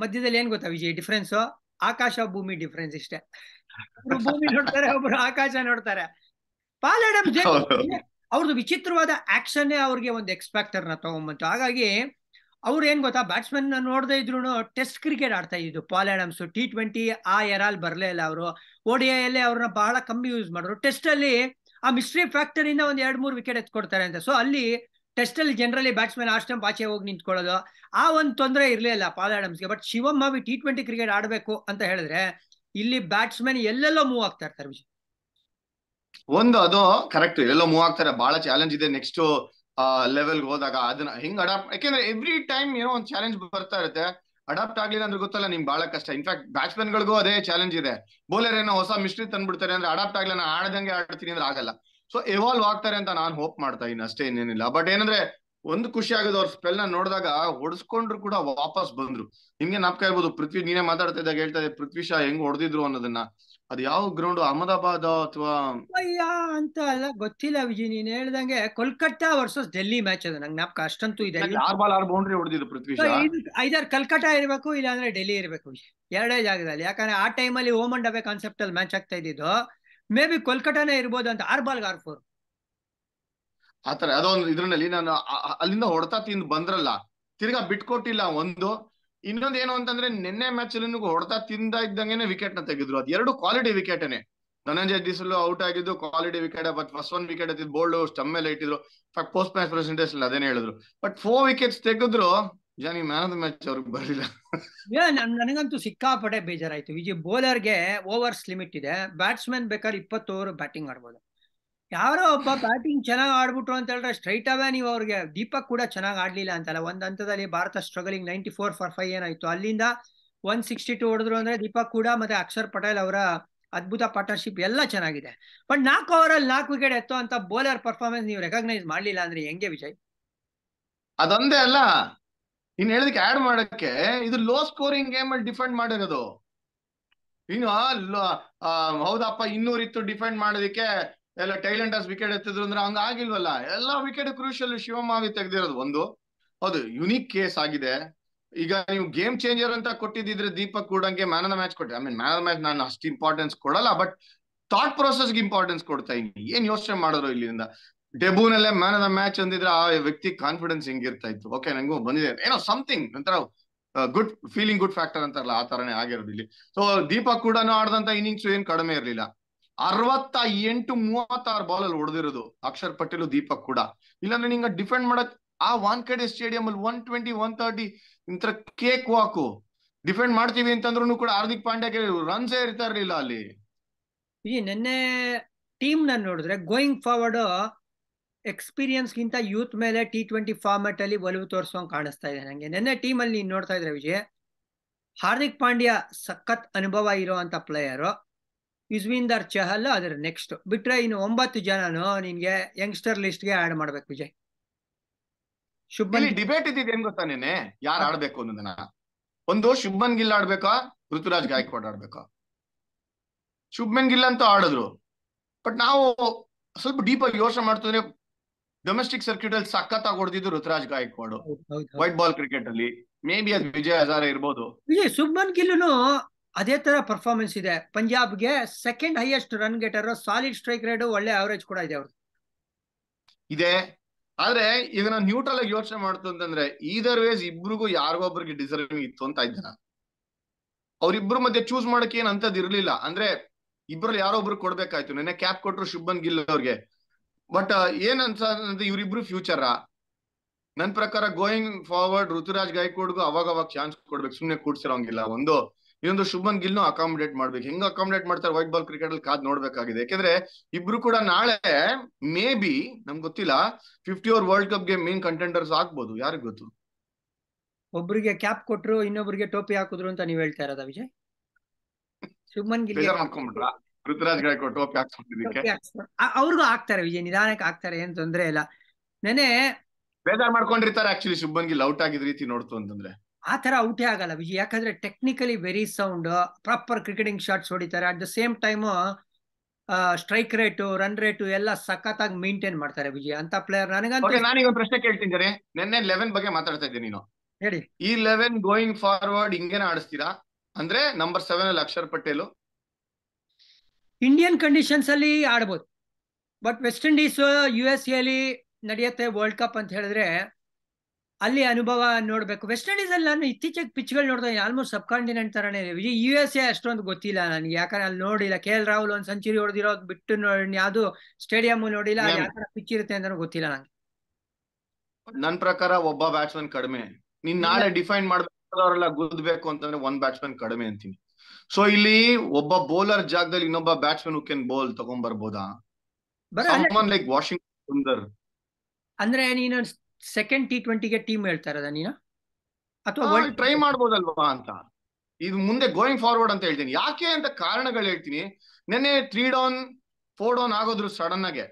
A: ಮಧ್ಯದಲ್ಲಿ ಏನ್ ಗೊತ್ತಾ ವಿಜಯ್ ಡಿಫ್ರೆನ್ಸ್ ಆಕಾಶ ಭೂಮಿ ಡಿಫ್ರೆನ್ಸ್ ಇಷ್ಟೇ ಒಬ್ರು ಭೂಮಿ ನೋಡ್ತಾರೆ ಒಬ್ರು ಆಕಾಶ ನೋಡ್ತಾರೆ ಪಾಲ್ ಆಡಮ್ಸ್ ಅವ್ರದ್ದು ವಿಚಿತ್ರವಾದ ಆಕ್ಷನ್ ಅವ್ರಿಗೆ ಒಂದು ಎಕ್ಸ್ಪೆಕ್ಟರ್ ನ ತಗೊಂಬಂತು ಹಾಗಾಗಿ ಅವ್ರು ಏನ್ ಗೊತ್ತಾ ಬ್ಯಾಟ್ಸ್ಮನ್ ನೋಡದೇ ಇದ್ರು ಟೆಸ್ಟ್ ಕ್ರಿಕೆಟ್ ಆಡ್ತಾ ಇದ್ದು ಪಾಲ್ ಆಡಮ್ಸ್ ಟಿ ಟ್ವೆಂಟಿ ಆ ಎರಾಲ್ ಬರಲೇ ಇಲ್ಲ ಅವರು ಅಲ್ಲಿ ಅವ್ರನ್ನ ಬಹಳ ಕಮ್ಮಿ ಯೂಸ್ ಮಾಡಿದ್ರು ಟೆಸ್ಟ್ ಅಲ್ಲಿ ಆ ಮಿಸ್ಟ್ರಿ ಫ್ಯಾಕ್ಟರ್ ಇಂದ ಒಂದ್ ಎರಡ್ ಮೂರು ವಿಕೆಟ್ ಎತ್ಕೊಡ್ತಾರೆ ಅಂತ ಸೊ ಅಲ್ಲಿ ಟೆಸ್ಟ್ ಅಲ್ಲಿ ಜನರಲಿ ಬ್ಯಾಟ್ಸ್ಮನ್ ಆಸ್ಟಮ್ ಆಚೆ ಹೋಗಿ ನಿಂತ್ಕೊಳ್ಳೋದು ಆ ಒಂದು ತೊಂದರೆ ಇಲ್ಲ ಪಾಲ್ ಗೆ but Shivam Mavi T twenty cricket ಆಡಬೇಕು ಅಂತ ಹೇಳಿದ್ರೆ ಇಲ್ಲಿ ಬ್ಯಾಟ್ಸ್ಮನ್ ಎಲ್ಲೆಲ್ಲೋ ಮೂವ್ ಆಗ್ತಾ ಇರ್ತಾರೆ
B: ಒಂದು ಅದು ಕರೆಕ್ಟ್ ಎಲ್ಲೆಲ್ಲೋ ಮೂವ್ ಆಗ್ತಾರೆ ಬಹಳ ಚಾಲೆಂಜ್ ಇದೆ ನೆಕ್ಸ್ಟ್ ಲೆವೆಲ್ಗೆ ಹೋದಾಗ ಅದನ್ನ ಹಿಂಗ್ ಅಡಾಪ್ಟ್ ಯಾಕೆಂದ್ರೆ ಎವ್ರಿ ಟೈಮ್ ಏನೋ ಒಂದು ಚಾಲೆಂಜ್ ಬರ್ತಾ ಇರುತ್ತೆ ಅಡಾಪ್ಟ್ ಆಗ್ಲಿಲ್ಲ ಅಂದ್ರೆ ಗೊತ್ತಲ್ಲ ನಿಮ್ಗೆ ಬಹಳ ಕಷ್ಟ ಇನ್ಫ್ಯಾಕ್ಟ್ ಬ್ಯಾಟ್ಸ್ಮನ್ ಗಳಿಗೂ ಅದೇ ಚಾಲೆಂಜ್ ಇದೆ ಬೌಲರ್ ಏನೋ ಹೊಸ ಮಿಸ್ಟ್ರಿ ತಂದ್ಬಿಡ್ತಾರೆ ಅಂದ್ರೆ ಅಡಾಪ್ಟ್ ಆಗ್ಲಿಲ್ಲ ನಾನು ಆಡದಂಗೆ ಆಡ್ತೀನಿ ಅಂದ್ರೆ ಆಗಲ್ಲ ಸೊ ಎವಾಲ್ವ್ ಆಗ್ತಾರೆ ಅಂತ ನಾನು ಹೋಪ್ ಮಾಡ್ತಾ ಇದ್ದೀನಿ ಅಷ್ಟೇ ಇನ್ನೇನಿಲ್ಲ ಬಟ್ ಏನಂದ್ರೆ ಒಂದು ಖುಷಿ ಆಗೋದು ಅವ್ರ ಸ್ಪೆಲ್ ನೋಡಿದಾಗ ಹೊಡ್ಸ್ಕೊಂಡ್ರು ಕೂಡ ವಾಪಸ್ ಬಂದ್ರು ನಿಮ್ಗೆ ನಾಪ್ಕಾ ಇರ್ಬೋದು ಪೃಥ್ವಿ ನೀನೇ ಮಾತಾಡ್ತಾ ಇದ್ದಾಗ ಹೇಳ್ತಾ ಇದೆ ಪೃಥ್ವಿ ಶಾ ಹೆಂಗ್ ಹೊಡೆದಿದ್ರು ಅನ್ನೋದನ್ನ ಅದು ಯಾವ ಗ್ರೌಂಡ್ ಅಹಮದಾಬಾದ್ ಅಥವಾ
A: ಅಯ್ಯ ಅಂತ ಅಲ್ಲ ಗೊತ್ತಿಲ್ಲ ವಿಜಯ್ ನೀನ್ ಹೇಳ್ದಂಗೆ ಕೋಲ್ಕತ್ತಾ ವರ್ಸಸ್ ಡೆಲ್ಲಿ ಮ್ಯಾಚ್ ಅದು ನಂಗೆ ನಾಪ್ಕ ಅಷ್ಟಂತೂ ಇದೆ ಆರ್ ಬಾಲ್
B: ಆರ್ ಬೌಂಡ್ರಿ ಹೊಡೆದಿದ್ರು
A: ಪೃಥ್ವಿ ಐದಾರು ಇರಬೇಕು ಇಲ್ಲಾಂದ್ರೆ ಡೆಲ್ಲಿ ಇರಬೇಕು ಎರಡೇ ಜಾಗದಲ್ಲಿ ಯಾಕಂದ್ರೆ ಆ ಟೈಮ್ ಟೈಮಲ್ಲಿ ಅಂಡ್ ಡಬೆ ಕಾನ್ಸೆಪ್ಟ್ ಅಲ್ಲಿ ಮ್ಯಾಚ್ ಆಗ್ತಾ ಇದ್ದಿದ್ದು ಮೇ ಬಿ ಕೋಲ್ಕತ್ತಾನೇ ಇರ್ಬೋದು ಅಂತ ಆರ್ ಬಾಲ್ ಆರ್ ಫೋರ್ ಆತರ ಅದೊಂದು ಇದ್ರಲ್ಲಿ ನಾನು ಅಲ್ಲಿಂದ ಹೊಡೆತ
B: ತಿಂದು ಬಂದ್ರಲ್ಲ ತಿರ್ಗಾ ಬಿಟ್ಕೊಟ್ಟಿಲ್ಲ ಒಂದು ಇನ್ನೊಂದ್ ಏನು ಅಂತಂದ್ರೆ ನಿನ್ನೆ ಮ್ಯಾಚ್ ಅಲ್ಲಿ ಹೊಡೆತ ತಿಂದ ಇದ್ದಂಗೆ ವಿಕೆಟ್ ನ ತೆಗೆದ್ರು ಅದ್ ಎರಡು ಕ್ವಾಲಿಟಿ ವಿಕೆಟ್ ಧನಂಜಯ್ ದಿಸಲು ಔಟ್ ಆಗಿದ್ದು quality wicket but first one wicket ಎತ್ತಿದ್ ಬೋಲ್ಡ್ ಸ್ಟಮ್ ಮೇಲೆ ಇಟ್ಟಿದ್ರು ಪೋಸ್ಟ್ ಮ್ಯಾಚ್ ಪ್ರೆಸೆಂಟೇಜ್ ಅದೇನೇ ಹೇಳಿದ್ರು ಬಟ್
A: ಫೋರ್ ವಿಕೆಟ್ಸ್ ತೆಗೆದ್ರು ಜಾನಿ ಮ್ಯಾನ್ ಆಫ್ ದ ಮ್ಯಾಚ್ ಅವ್ರಿಗೆ ಬರಲಿಲ್ಲ ನನಗಂತೂ ಸಿಕ್ಕಾಪಡೆ ಬೇಜಾರಾಯ್ತು ವಿಜಿ ಗೆ ಓವರ್ಸ್ ಲಿಮಿಟ್ ಇದೆ ಬ್ಯಾಟ್ಸ್ಮನ್ ಬೇಕಾದ್ರೆ ಇಪ್ಪತ್ತು ಓವರ್ ಬ್ಯಾಟಿಂಗ್ ಆಡ್ಬೋದು ಯಾರೋ ಒಬ್ಬ ಬ್ಯಾಟಿಂಗ್ ಚೆನ್ನಾಗಿ ಆಡ್ಬಿಟ್ರು ಅಂತ ಹೇಳಿದ್ರೆ ಸ್ಟ್ರೈಟ್ ಅವೇ ನೀವು ಅವ್ರಿಗೆ ದೀಪಕ್ ಕೂಡ ಚೆನ್ನಾಗಿ ಆಡ್ಲಿಲ್ಲ ಅಂತಲ್ಲ ಒಂದ್ ಹಂತದಲ್ಲಿ ಭಾರತ struggling ninety four for five ಏನಾಯ್ತು ಅಲ್ಲಿಂದ ಒನ್ ಸಿಕ್ಸ್ಟಿ ಟು ಹೊಡೆದ್ರು ಅಂದ್ರೆ ದೀಪಕ್ ಕೂಡ ಮತ್ತೆ ಅಕ್ಷರ್ ಪಟೇಲ್ ಅವರ ಅದ್ಭುತ ಪಾರ್ಟ್ನರ್ಶಿಪ್ ಎಲ್ಲ ಚೆನ್ನಾಗಿದೆ ಬಟ್ ನಾಲ್ಕು ಓವರಲ್ಲಿ ನಾಲ್ಕು ವಿಕೆಟ್ ಎತ್ತೋ ಅಂತ ಬೌಲರ್ ಪರ್ಫಾರ್ಮೆನ್ಸ್ ನೀವು ರೆಕಗ್ನೈಸ್ ಮಾಡ್ಲಿಲ್ಲ ಅಂದ್ರೆ ಹೆಂಗೆ ವಿಜಯ್ ಅದೊಂದೇ ಅಲ್ಲ ನೀನ್ ಹೇಳಿದಕ್ಕೆ ಆಡ್ ಮಾಡಕ್ಕೆ ಇದು ಲೋ ಸ್ಕೋರಿಂಗ್ ಗೇಮ್ ಅಲ್ಲಿ ಡಿಫೆಂಡ್ ಮಾಡಿರೋದು
B: ಇನ್ನು ಹೌದಪ್ಪ ಇನ್ನೂರಿತ್ತು ಡಿಫೆಂಡ್ ಮಾಡೋದಕ್ಕೆ ಎಲ್ಲ ಟೈಲೆಂಟಸ್ ವಿಕೆಟ್ ಎತ್ತಿದ್ರು ಅಂದ್ರೆ ಹಂಗ ಆಗಿಲ್ವಲ್ಲ ಎಲ್ಲ ವಿಕೆಟ್ ಕ್ರೂಷಿಯಲ್ ಶಿವಮಾವಿ ತೆಗ್ದಿರೋದು ಒಂದು ಹೌದು ಯುನೀಕ್ ಕೇಸ್ ಆಗಿದೆ ಈಗ ನೀವು ಗೇಮ್ ಚೇಂಜರ್ ಅಂತ ಕೊಟ್ಟಿದ್ರೆ ದೀಪಕ್ ಕೂಡಂಗೆ ಮ್ಯಾನ್ ಆಫ್ ದ ಮ್ಯಾಚ್ ಕೊಟ್ಟೆ I mean man of match ನಾನು ಅಷ್ಟು ಇಂಪಾರ್ಟೆನ್ಸ್ ಕೊಡಲ್ಲ ಬಟ್ ಥಾಟ್ ಪ್ರೊಸೆಸ್ ಇಂಪಾರ್ಟೆನ್ಸ್ ಕೊಡ್ತಾ ಇನ್ನಿ ಏನ್ ಯೋಚನೆ ಮಾಡೋರು ಇಲ್ಲಿಂದ ಡೆಬೂನಲ್ಲೇ ಮ್ಯಾನ್ ಆಫ್ ದ ಮ್ಯಾಚ್ ಅಂದಿದ್ರೆ ಆ ವ್ಯಕ್ತಿ ಕಾನ್ಫಿಡೆನ್ಸ್ ಹೆಂಗಿರ್ತಾ ಇತ್ತು ಓಕೆ ನಂಗು ಬಂದಿದೆ ಏನೋ ಸಮಥಿಂಗ್ ಒಂಥರ ಗುಡ್ ಫೀಲಿಂಗ್ ಗುಡ್ ಫ್ಯಾಕ್ಟರ್ ಅಂತಾರಲ್ಲ ಆ ತರನೇ ಆಗಿರೋದು ಇಲ್ಲಿ ಸೊ ದೀಪಕ್ ಕೂಡ ಆಡದಂತ ಇನ್ನಿಂಗ್ಸ್ ಏನ್ ಕಡಿಮೆ ಇರಲಿಲ್ಲ ಅರವತ್ತ ಎಂಟು ಮೂವತ್ತಾರು ಅಲ್ಲಿ ಹೊಡೆದಿರೋದು ಅಕ್ಷರ್ ಪಟೇಲ್ ದೀಪಕ್ ಕೂಡ ಇಲ್ಲಾಂದ್ರೆ ನಿಂಗೆ ಡಿಫೆಂಡ್ ಮಾಡಕ್ ಆ ವಾನ್ಖೇಡೆ ಸ್ಟೇಡಿಯಂ ಅಲ್ಲಿ ಒನ್ ಟ್ವೆಂಟಿ ಒನ್ ತರ್ಟಿ ಇಂತರ ಕೇಕ್ ವಾಕು ಡಿಫೆಂಡ್ ಮಾಡ್ತೀವಿ ಅಂತಂದ್ರು
A: ಕೂಡ ಹಾರ್ದಿಕ್ ಪಾಂಡ್ಯಾಗೆ ರನ್ಸೇ ಇರ್ತಾ ಇರಲಿಲ್ಲ ಅಲ್ಲಿ ಈ ನಿನ್ನೆ ಟೀಮ್ ನ ನೋಡಿದ್ರೆ ಗೋಯಿಂಗ್ ಫಾರ್ವರ್ಡ್ ಎಕ್ಸ್ಪೀರಿಯನ್ಸ್ ಗಿಂತ ಯೂತ್ ಮೇಲೆ ಟಿ ಟ್ವೆಂಟಿ ಫಾರ್ಮೆಟ್ ಅಲ್ಲಿ ಒಲವು ತೋರಿಸುವಂಗೆ ಕಾಣಿಸ್ತಾ ಇದೆ ನಂಗೆ ನಿನ್ನೆ ಟೀಮ್ ಅಲ್ಲಿ ನೋಡ್ತಾ ಇದ್ರೆ ವಿಜಯ್ ಹಾರ್ದಿಕ್ ಪಾಂಡ್ಯ ಸಖತ್ ಅನುಭವ ಇರೋ ಅಂತ ಪ್ಲೇಯರು ಯುಜ್ವೀಂದರ್ ಚಹಲ್ ಅದರ ನೆಕ್ಸ್ಟ್ ಬಿಟ್ರೆ ಇನ್ನು ಒಂಬತ್ತು ಜನನು ನಿನ್ಗೆ ಯಂಗ್ಸ್ಟರ್ ಲಿಸ್ಟ್ ಗೆ ಆಡ್ ಮಾಡ್ಬೇಕು ವಿಜಯ್
B: ಶುಭ್ಮನ್ ಡಿಬೇಟ್ ಇದ್ದಿದ್ದು ಗೊತ್ತಾ ನೀನೆ ಯಾರು ಆಡ್ಬೇಕು ಅನ್ನೋದನ್ನ ಒಂದು ಶುಭ್ಮನ್ ಗಿಲ್ ಆಡ್ಬೇಕಾ ಋತುರಾಜ್ ಗಾಯಕ್ವಾಡ್ ಆಡ್ಬೇಕಾ ಶುಭ್ಮನ್ ಗಿಲ್ ಅಂತ ಆಡಿದ್ರು ಬಟ್ ನಾವು ಸ್ವಲ್ಪ ಡೀಪ್ ಆಗಿ ಯೋಚನೆ ಮಾಡ್ತಿದ್ರೆ ಡೊಮೆಸ್ಟಿಕ್ ಸರ್ಕ್ಯೂಟ್ ಅಲ್ಲಿ ಸಖತ್ತಾಗಿ ಹೊಡೆದಿದ್ದು Ruturaj Gaikwad white ball cricket ಅಲ್ಲಿ ಮೇ ಬಿ ಅದು ವಿಜಯ್ ಹಜಾರ ಇರ್ಬೋದು
A: ವಿಜಯ್ ಶುಭ್ಮನ್ ಗಿಲ್ನು ಅದೇ ತರ ಪರ್ಫಾರ್ಮೆನ್ಸ್ ಇದೆ ಪಂಜಾಬ್ಗೆ second highest run getter solid strike rate ಒಳ್ಳೆ ಅವರೇಜ್ ಕೂಡ ಇದೆ ಅವ್ರದ್ದು ಇದೆ ಆದ್ರೆ ಈಗ ನಾನು ನ್ಯೂಟ್ರಲ್ ಆಗಿ ಯೋಚನೆ
B: ಮಾಡ್ತು ಅಂತಂದ್ರೆ ಈದರ್ ವೇಸ್ ಇಬ್ರಿಗೂ ಯಾರಿಗೊಬ್ರಿಗೆ ಡಿಸರ್ವಿಂಗ್ ಇತ್ತು ಅಂತ ಇದ್ದಾನ ಅವ್ರಿಬ್ರು ಮಧ್ಯೆ ಚೂಸ್ ಮಾಡಕ್ಕೆ ಏನ್ ಅಂತದ್ ಇರ್ಲಿಲ್ಲ ಅಂದ್ರೆ ಇಬ್ರಲ್ಲಿ ಯಾರೋ ಒಬ್ರು ಕೊಡ್ಬೇಕಾಯ್ತು ನೆನ್ನೆ ಕ್ಯಾಪ್ ಕೊಟ್ರು ಶುಭನ್ ಗಿಲ್ ಅವ್ರಿಗೆ ಬಟ್ ಏನ್ ಅನ್ಸ ಇವ್ರಿಬ್ರು ಫ್ಯೂಚರ ನನ್ ಪ್ರಕಾರ ಗೋಯಿಂಗ್ ಫಾರ್ವರ್ಡ್ ಋತುರಾಜ್ ಗೈಕೋಡ್ಗೂ ಅವಾಗ ಅವಾಗ ಚಾನ್ಸ್ ಕೊಡ್ಬೇಕು ಸುಮ್ನೆ ಕೂಡ್ಸಿರೋಂಗಿಲ್ಲ ಒಂದು ಇನ್ನೊಂದು ಶುಭನ್ ಗಿಲ್ನು ಅಕಾಮಿಡೇಟ್ ಮಾಡ್ಬೇಕು ಹೆಂಗ್ ಅಕಾಮಿಡೇಟ್ ಮಾಡ್ತಾರೆ ವೈಟ್ ಬಾಲ್ ಕ್ರಿಕೆಟ್ ಅಲ್ಲಿ ಕಾದ್ ನೋಡ್ಬೇಕಾಗಿದೆ ಯಾಕಂದ್ರೆ ಇಬ್ರು ಕೂಡ ನಾಳೆ ಮೇ ಬಿ ನಮ್ಗೆ ಗೊತ್ತಿಲ್ಲ ಫಿಫ್ಟಿ ಓವರ್ ವರ್ಲ್ಡ್ ಕಪ್ ಗೆ ಮೇನ್ ಕಂಟೆಂಡರ್ಸ್ ಆಗ್ಬೋದು ಯಾರಿಗೆ ಗೊತ್ತು
A: ಒಬ್ರಿಗೆ ಕ್ಯಾಪ್ ಕೊಟ್ರು ಇನ್ನೊಬ್ರಿಗೆ ಟೋಪಿ ಹಾಕಿದ್ರು ಅಂತ ನೀವ್ ಹೇಳ್ತಾ ಇರೋದ ವಿಜಯ್ ಶುಭನ್ ಗಿಲ್
B: ಋತುರಾಜ್ ಟೋಪಿ
A: ಅವ್ರಿಗೂ ಹಾಕ್ತಾರೆ ವಿಜಯ್ ನಿಧಾನಕ್ಕೆ ಆಗ್ತಾರೆ ಏನ್ ತೊಂದ್ರೆ ಇಲ್ಲ ನೆನೆ ಬೇಜಾರ್ ಮಾಡ್ಕೊಂಡಿರ್ತಾರೆ
B: ಆಕ್ಚುಲಿ ಶುಭನ್ ಗಿಲ್ ಔಟ್ ಆಗಿದ ರೀತಿ ನೋಡ್ತು ಅಂತಂದ್ರೆ
A: ಆ ಥರ ಔಟೇ ಆಗಲ್ಲ ವಿಜಯ್ ಯಾಕಂದ್ರೆ technically very sound proper cricketing shots ಹೊಡಿತಾರೆ at the same time strike rate run rate ಎಲ್ಲ ಸಖತ್ತಾಗಿ ಮೇಂಟೈನ್ ಮಾಡ್ತಾರೆ ವಿಜಯ್ ಅಂತ ಪ್ಲೇಯರ್ ನನಗಂತ ನಾನೀಗ ಒಂದು ಪ್ರಶ್ನೆ ಕೇಳ್ತಿದ್ದಾರೆ ನಿನ್ನೆ ಲೆವೆನ್ ಬಗ್ಗೆ ಮಾತಾಡ್ತಾ ಇದ್ದೀನಿ ನೀನು ಹೇಳಿ ಈ ಲೆವೆನ್ ಗೋಯಿಂಗ್ ಫಾರ್ವರ್ಡ್ ಹಿಂಗೇನ ಆಡಿಸ್ತೀರಾ ಅಂದ್ರೆ
B: ನಂಬರ್ ಸೆವೆನ್ ಅಲ್ಲಿ ಅಕ್ಷರ್ ಪಟೇಲು
A: ಇಂಡಿಯನ್ ಕಂಡೀಷನ್ಸ್ ಅಲ್ಲಿ ಆಡ್ಬೋದು but West Indies U S ಎಲ್ಲಿ ನಡೆಯುತ್ತೆ ವರ್ಲ್ಡ್ ಕಪ್ ಅಂತ ಹೇಳಿದ್ರೆ ಅಲ್ಲಿ ಅನುಭವ ನೋಡಬೇಕು ವೆಸ್ಟ್ ಇಂಡೀಸ್ ಅಲ್ಲಿ ನಾನು ಇತ್ತೀಚೆಗೆ ಪಿಚ್ಗಳು ನೋಡಿದ್ರೆ almost subcontinent Vijay U S A ಅಷ್ಟೊಂದು ಗೊತ್ತಿಲ್ಲ ನನಗೆ ಯಾಕಂದ್ರೆ ಅಲ್ಲಿ ನೋಡಿಲ್ಲ ಕೆ ಎಲ್ ರಾಹುಲ್ ಒಂದು ಸೆಂಚುರಿ ಹೊಡೆದಿರೋ ಬಿಟ್ಟು ನೋಡಿ ಯಾವುದು ಸ್ಟೇಡಿಯಂ ನೋಡಿಲ್ಲ ಯಾವ ಪಿಚ್ ಇರುತ್ತೆ ಅಂತ ಗೊತ್ತಿಲ್ಲ ನಂಗೆ
B: ನನ್ನ ಪ್ರಕಾರ ಒಬ್ಬ ಬ್ಯಾಟ್ಸ್ಮನ್ ಕಡಿಮೆ ನೀನ್ ನಾಳೆ ಡಿಫೈನ್ ಮಾಡ್ಬೇಕಾದ್ರೆಲ್ಲ ಗುದ್ಬೇಕು ಅಂತಂದ್ರೆ ಒಂದ್ ಬ್ಯಾಟ್ಸ್ಮನ್ ಕಡಿಮೆ ಅಂತೀನಿ ಸೊ ಇಲ್ಲಿ ಒಬ್ಬ ಬೌಲರ್ ಜಾಗದಲ್ಲಿ ಇನ್ನೊಬ್ಬ ಬ್ಯಾಟ್ಸ್ಮನ್ ಕೆನ್ ಬೌಲ್ ತಗೊಂಡ್ ಬರ್ಬೋದಾ ಲೈಕ್ ವಾಷಿಂಗ್ ಸುಂದರ್
A: ಅಂದ್ರೆ ನೀನು ಸೆಕೆಂಡ್ ಟಿ ಟ್ವೆಂಟಿಗೆ ಟೀಮ್ ಹೇಳ್ತಾ ಇರೋದ ನೀನು ಅಥವಾ ವರ್ಲ್ಡ್ ಟ್ರೈ ಮಾಡ್ಬೋದಲ್ವಾ ಅಂತ ಇದು ಮುಂದೆ ಗೋಯಿಂಗ್
B: ಫಾರ್ವರ್ಡ್ ಅಂತ ಹೇಳ್ತೀನಿ ಯಾಕೆ ಅಂತ ಕಾರಣಗಳು ಹೇಳ್ತೀನಿ ನೆನ್ನೆ ತ್ರೀ ಡೌನ್ ಫೋರ್ ಡೌನ್ ಆಗೋದ್ರು ಸಡನ್ ಆಗಿ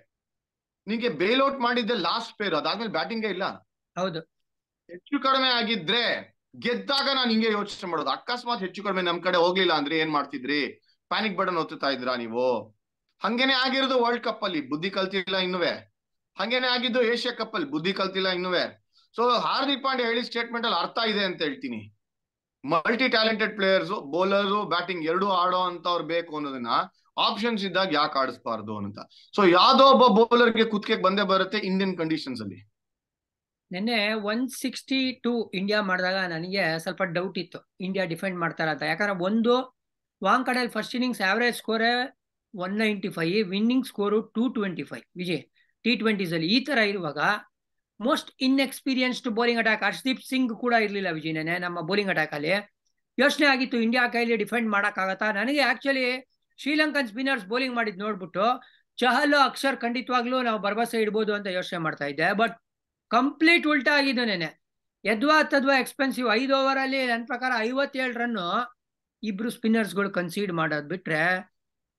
B: ನಿಮಗೆ ಬೇಲ್ಔಟ್ ಮಾಡಿದ್ದೆ ಲಾಸ್ಟ್ ಪೇರ್ ಅದಾದ್ಮೇಲೆ ಬ್ಯಾಟಿಂಗೇ ಇಲ್ಲ ಹೌದು ಹೆಚ್ಚು ಕಡಿಮೆ ಆಗಿದ್ರೆ ಗೆದ್ದಾಗ ನಾನು ಹಿಂಗೆ ಯೋಚನೆ ಮಾಡೋದು ಅಕಸ್ಮಾತ್ ಹೆಚ್ಚು ಕಡಿಮೆ ನಮ್ ಕಡೆ ಹೋಗ್ಲಿಲ್ಲ ಅಂದ್ರೆ ಏನ್ ಮಾಡ್ತಿದ್ರಿ ಪ್ಯಾನಿಕ್ ಬಟನ್ ಒತ್ತುತ್ತಾ ಇದ್ರಾ ನೀವು ಹಂಗೇನೆ ಆಗಿರೋದು ವರ್ಲ್ಡ್ ಕಪ್ ಅಲ್ಲಿ ಬುದ್ಧಿ ಕಲ್ತಿಲ್ಲ ಇನ್ನುವೆ ಹಂಗೇನೆ ಆಗಿದ್ದು ಏಷ್ಯಾ ಕಪ್ ಅಲ್ಲಿ ಬುದ್ಧಿ ಕಲ್ತಿಲ್ಲ ಇನ್ನುವೆ ಸೊ ಹಾರ್ದಿಕ್ ಪಾಂಡೆ ಹೇಳಿದ ಸ್ಟೇಟ್ಮೆಂಟ್ ಅಲ್ಲಿ ಅರ್ಥ ಇದೆ ಅಂತ ಹೇಳ್ತೀನಿ multi talented players bowlers batting ಎರಡು ಆಡೋ ಅವ್ರು ಬೇಕು ಅನ್ನೋದನ್ನ ಆಪ್ಷನ್ಸ್ ಇದ್ದಾಗ ಯಾಕೆ ಆಡಿಸ್ಬಾರ್ದು ಅಂತ ಸೊ ಯಾವ್ದೋ ಒಬ್ಬ ಬೌಲರ್ಗೆ ಕುತ್ಕೆ ಬಂದೇ ಬರುತ್ತೆ ಇಂಡಿಯನ್ ಕಂಡೀಷನ್ಸ್ ಅಲ್ಲಿ
A: ನಿನ್ನೆ ಒನ್ ಸಿಕ್ಸ್ಟಿ ಟೂ ಇಂಡಿಯಾ ಮಾಡಿದಾಗ ನನಗೆ ಸ್ವಲ್ಪ ಡೌಟ್ ಇತ್ತು ಇಂಡಿಯಾ ಡಿಫೆಂಡ್ ಮಾಡ್ತಾರ ಅಂತ ಯಾಕಂದ್ರೆ ಒಂದು ವಾಂಗ್ ಕಡೆಯಲ್ಲಿ first innings average score one ninety five winning score two twenty five Vijay T ಟ್ವೆಂಟೀಸಲ್ಲಿ ಈ ಥರ ಇರುವಾಗ most inexperienced bowling attack Harshdeep Singh ಕೂಡ ಇರಲಿಲ್ಲ ನೆನೆ ನಮ್ಮ ಬೌಲಿಂಗ್ ಅಟ್ಯಾಕಲ್ಲಿ ಯೋಚನೆ ಆಗಿತ್ತು ಇಂಡಿಯಾ ಕೈಲಿ ಡಿಫೆಂಡ್ ಮಾಡೋಕ್ಕಾಗತ್ತಾ ನನಗೆ ಆ್ಯಕ್ಚುಲಿ ಶ್ರೀಲಂಕನ್ ಸ್ಪಿನ್ನರ್ಸ್ ಬೌಲಿಂಗ್ ಮಾಡಿದ್ದು ನೋಡ್ಬಿಟ್ಟು ಚಹಲ್ ಅಕ್ಷರ್ ಖಂಡಿತವಾಗ್ಲೂ ನಾವು ಭರವಸೆ ಇಡ್ಬೋದು ಅಂತ ಯೋಚನೆ ಮಾಡ್ತಾ ಇದ್ದೆ ಬಟ್ ಕಂಪ್ಲೀಟ್ ಉಲ್ಟಾ ಆಗಿದ್ದು ನೆನೆ ಯದ್ವಾ ತದ್ವಾ ಎಕ್ಸ್ಪೆನ್ಸಿವ್ ಐದು ಓವರಲ್ಲಿ ನನ್ನ ಪ್ರಕಾರ ಐವತ್ತೇಳು ರನ್ನು ಇಬ್ರು ಸ್ಪಿನ್ನರ್ಸ್ಗಳು ಕನ್ಸೀಡ್ ಮಾಡೋದು ಬಿಟ್ರೆ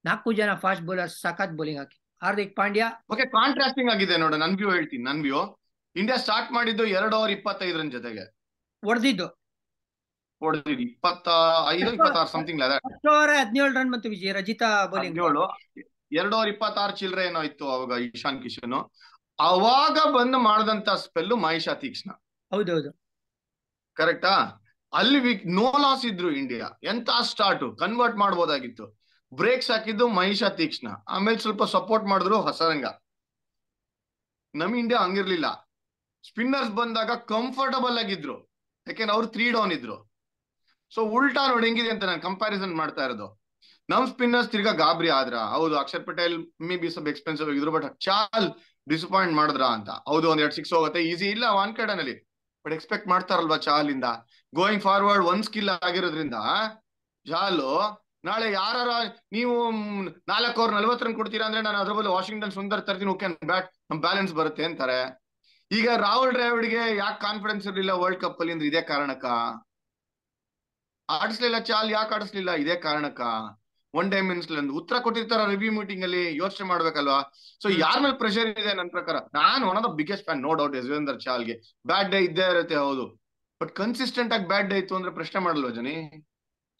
A: ನಾಲ್ಕು ಜನ ಫಾಸ್ಟ್ ಬೌಲರ್ಸ್ ಸಖತ್ ಬೌಲಿಂಗ್ ಹಾಕಿ ಹಾರ್ದಿಕ್ ಪಾಂಡ್ಯ ಓಕೆ ಕಾಂಟ್ರಾಸ್ಟಿಂಗ್ ಆಗಿದೆ ನೋಡ ನನ್ ವ್ಯೂ ಹೇಳ್ತೀನಿ ನನ್ ವ್ಯೂ ಇಂಡಿಯಾ ಸ್ಟಾರ್ಟ್ ಮಾಡಿದ್ದು ಎರಡು ಓವರ್
B: ಇಪ್ಪತ್ತೈದರ ಜೊತೆಗೆ ಹೊಡೆದಿದ್ದು ಹೊಡೆದಿದ್ದು ಇಪ್ಪತ್ತ ಐದು ಇಪ್ಪತ್ತಾರು ಸಮಥಿಂಗ್ ಲೈಕ್ ಹದಿನೇಳು ರನ್ ಬಂತು ವಿಜಯ್ ರಜಿತಾ ಬೌಲಿಂಗ್ ಏಳು ಎರಡು ಓವರ್ ಇಪ್ಪತ್ತಾರು ಚಿಲ್ಲರೆ ಏನೋ ಇತ್ತು ಅವಾಗ ಇಶಾನ್ ಕಿಶನ್ ಅವಾಗ ಬಂದು ಮಾಡಿದಂತ ಸ್ಪೆಲ್ಲು ಮಹೇಶ ತೀಕ್ಷ್ಣ ಹೌದೌದು ಕರೆಕ್ಟಾ ಅಲ್ಲಿ ನೋ ಲಾಸ್ ಇದ್ರು ಇಂಡಿಯಾ ಎಂತ ಸ್ಟಾರ್ಟ್ ಕನ್ವರ್ಟ್ ಮಾಡ್ಬೋದಾಗಿತ್ತು ಬ್ರೇಕ್ಸ್ ಹಾಕಿದ್ದು ಮಹಿಷ ತೀಕ್ಷ್ಣ ಆಮೇಲೆ ಸ್ವಲ್ಪ ಸಪೋರ್ಟ್ ಮಾಡಿದ್ರು ಹೊಸರಂಗ ನಮ್ ಇಂಡಿಯಾ ಹಂಗಿರ್ಲಿಲ್ಲ ಸ್ಪಿನ್ನರ್ಸ್ ಬಂದಾಗ ಕಂಫರ್ಟಬಲ್ ಆಗಿದ್ರು ಯಾಕೆಂದ್ರೆ ಅವ್ರು ತ್ರೀ ಡೌನ್ ಇದ್ರು ಸೊ ಉಲ್ಟಾ ನೋಡಿ ಹೆಂಗಿದೆ ಅಂತ ನಾನು ಕಂಪ್ಯಾರಿಸನ್ ಮಾಡ್ತಾ ಇರೋದು ನಮ್ ಸ್ಪಿನ್ನರ್ಸ್ ತಿರ್ಗಾ ಗಾಬ್ರಿ ಆದ್ರ ಹೌದು ಅಕ್ಷರ್ ಪಟೇಲ್ ಮೇ ಬಿ ಸ್ವಲ್ಪ ಎಕ್ಸ್ಪೆನ್ಸಿವ್ ಆಗಿದ್ರು ಬಟ್ ಚಾಲ್ ಡಿಸಪಾಯಿಂಟ್ ಮಾಡಿದ್ರ ಅಂತ ಹೌದು ಒಂದ್ ಎರಡ್ ಸಿಕ್ಸ್ ಹೋಗುತ್ತೆ ಈಸಿ ಇಲ್ಲ ಕಡನಲ್ಲಿ ಬಟ್ ಎಕ್ಸ್ಪೆಕ್ಟ್ ಮಾಡ್ತಾರಲ್ವಾ ಚಾಲ್ ಇಂದ ಗೋಯಿಂಗ್ ಫಾರ್ವರ್ಡ್ ಒನ್ ಸ್ಕಿಲ್ ಆಗಿರೋದ್ರಿಂದ ಚಾಲು ನಾಳೆ ಯಾರ ನೀವು ನಾಲ್ಕು ಅವ್ರ ನಲ್ವತ್ತು ರನ್ ಕೊಡ್ತೀರಾ ಅಂದ್ರೆ ನಾನು ಅದ್ರ ಬದಲು ವಾಷಿಂಗ್ಟನ್ ಸುಂದರ್ ತರ್ತೀನಿ ಓಕೆ ಬ್ಯಾಟ್ ನಮ್ ಬ್ಯಾಲೆನ್ಸ್ ಬರುತ್ತೆ ಅಂತಾರೆ ಈಗ ರಾಹುಲ್ ಡ್ರಾವಿಡ್ಗೆ ಯಾಕೆ ಕಾನ್ಫಿಡೆನ್ಸ್ ಇರಲಿಲ್ಲ ವರ್ಲ್ಡ್ ಕಪ್ ಅಲ್ಲಿ ಅಂದ್ರೆ ಇದೇ ಕಾರಣಕ್ಕ ಆಡಿಸ್ಲಿಲ್ಲ ಚಾಲ್ ಯಾಕೆ ಆಡಿಸ್ಲಿಲ್ಲ ಇದೇ ಕಾರಣಕ್ಕ ಒನ್ ಡೇ ಮಿನ್ಸ್ ಉತ್ತರ ಕೊಟ್ಟಿರ್ತಾರ ರಿವ್ಯೂ ಮೀಟಿಂಗ್ ಅಲ್ಲಿ ಯೋಚನೆ ಮಾಡ್ಬೇಕಲ್ವಾ ಸೊ ಯಾರ ಮೇಲೆ ಪ್ರೆಷರ್ ಇದೆ ನನ್ನ ಪ್ರಕಾರ ನಾನು one of the biggest fan no doubt Yuzvendra ಚಾಲ್ಗೆ ಬ್ಯಾಡ್ ಡೇ ಇದ್ದೇ ಇರುತ್ತೆ ಹೌದು ಬಟ್ ಕನ್ಸಿಸ್ಟೆಂಟ್ ಆಗಿ ಬ್ಯಾಡ್ ಡೇ ಇತ್ತು ಅಂದ್ರೆ ಪ್ರಶ್ನೆ ಮಾಡಲ್ವಾ ಜನಿ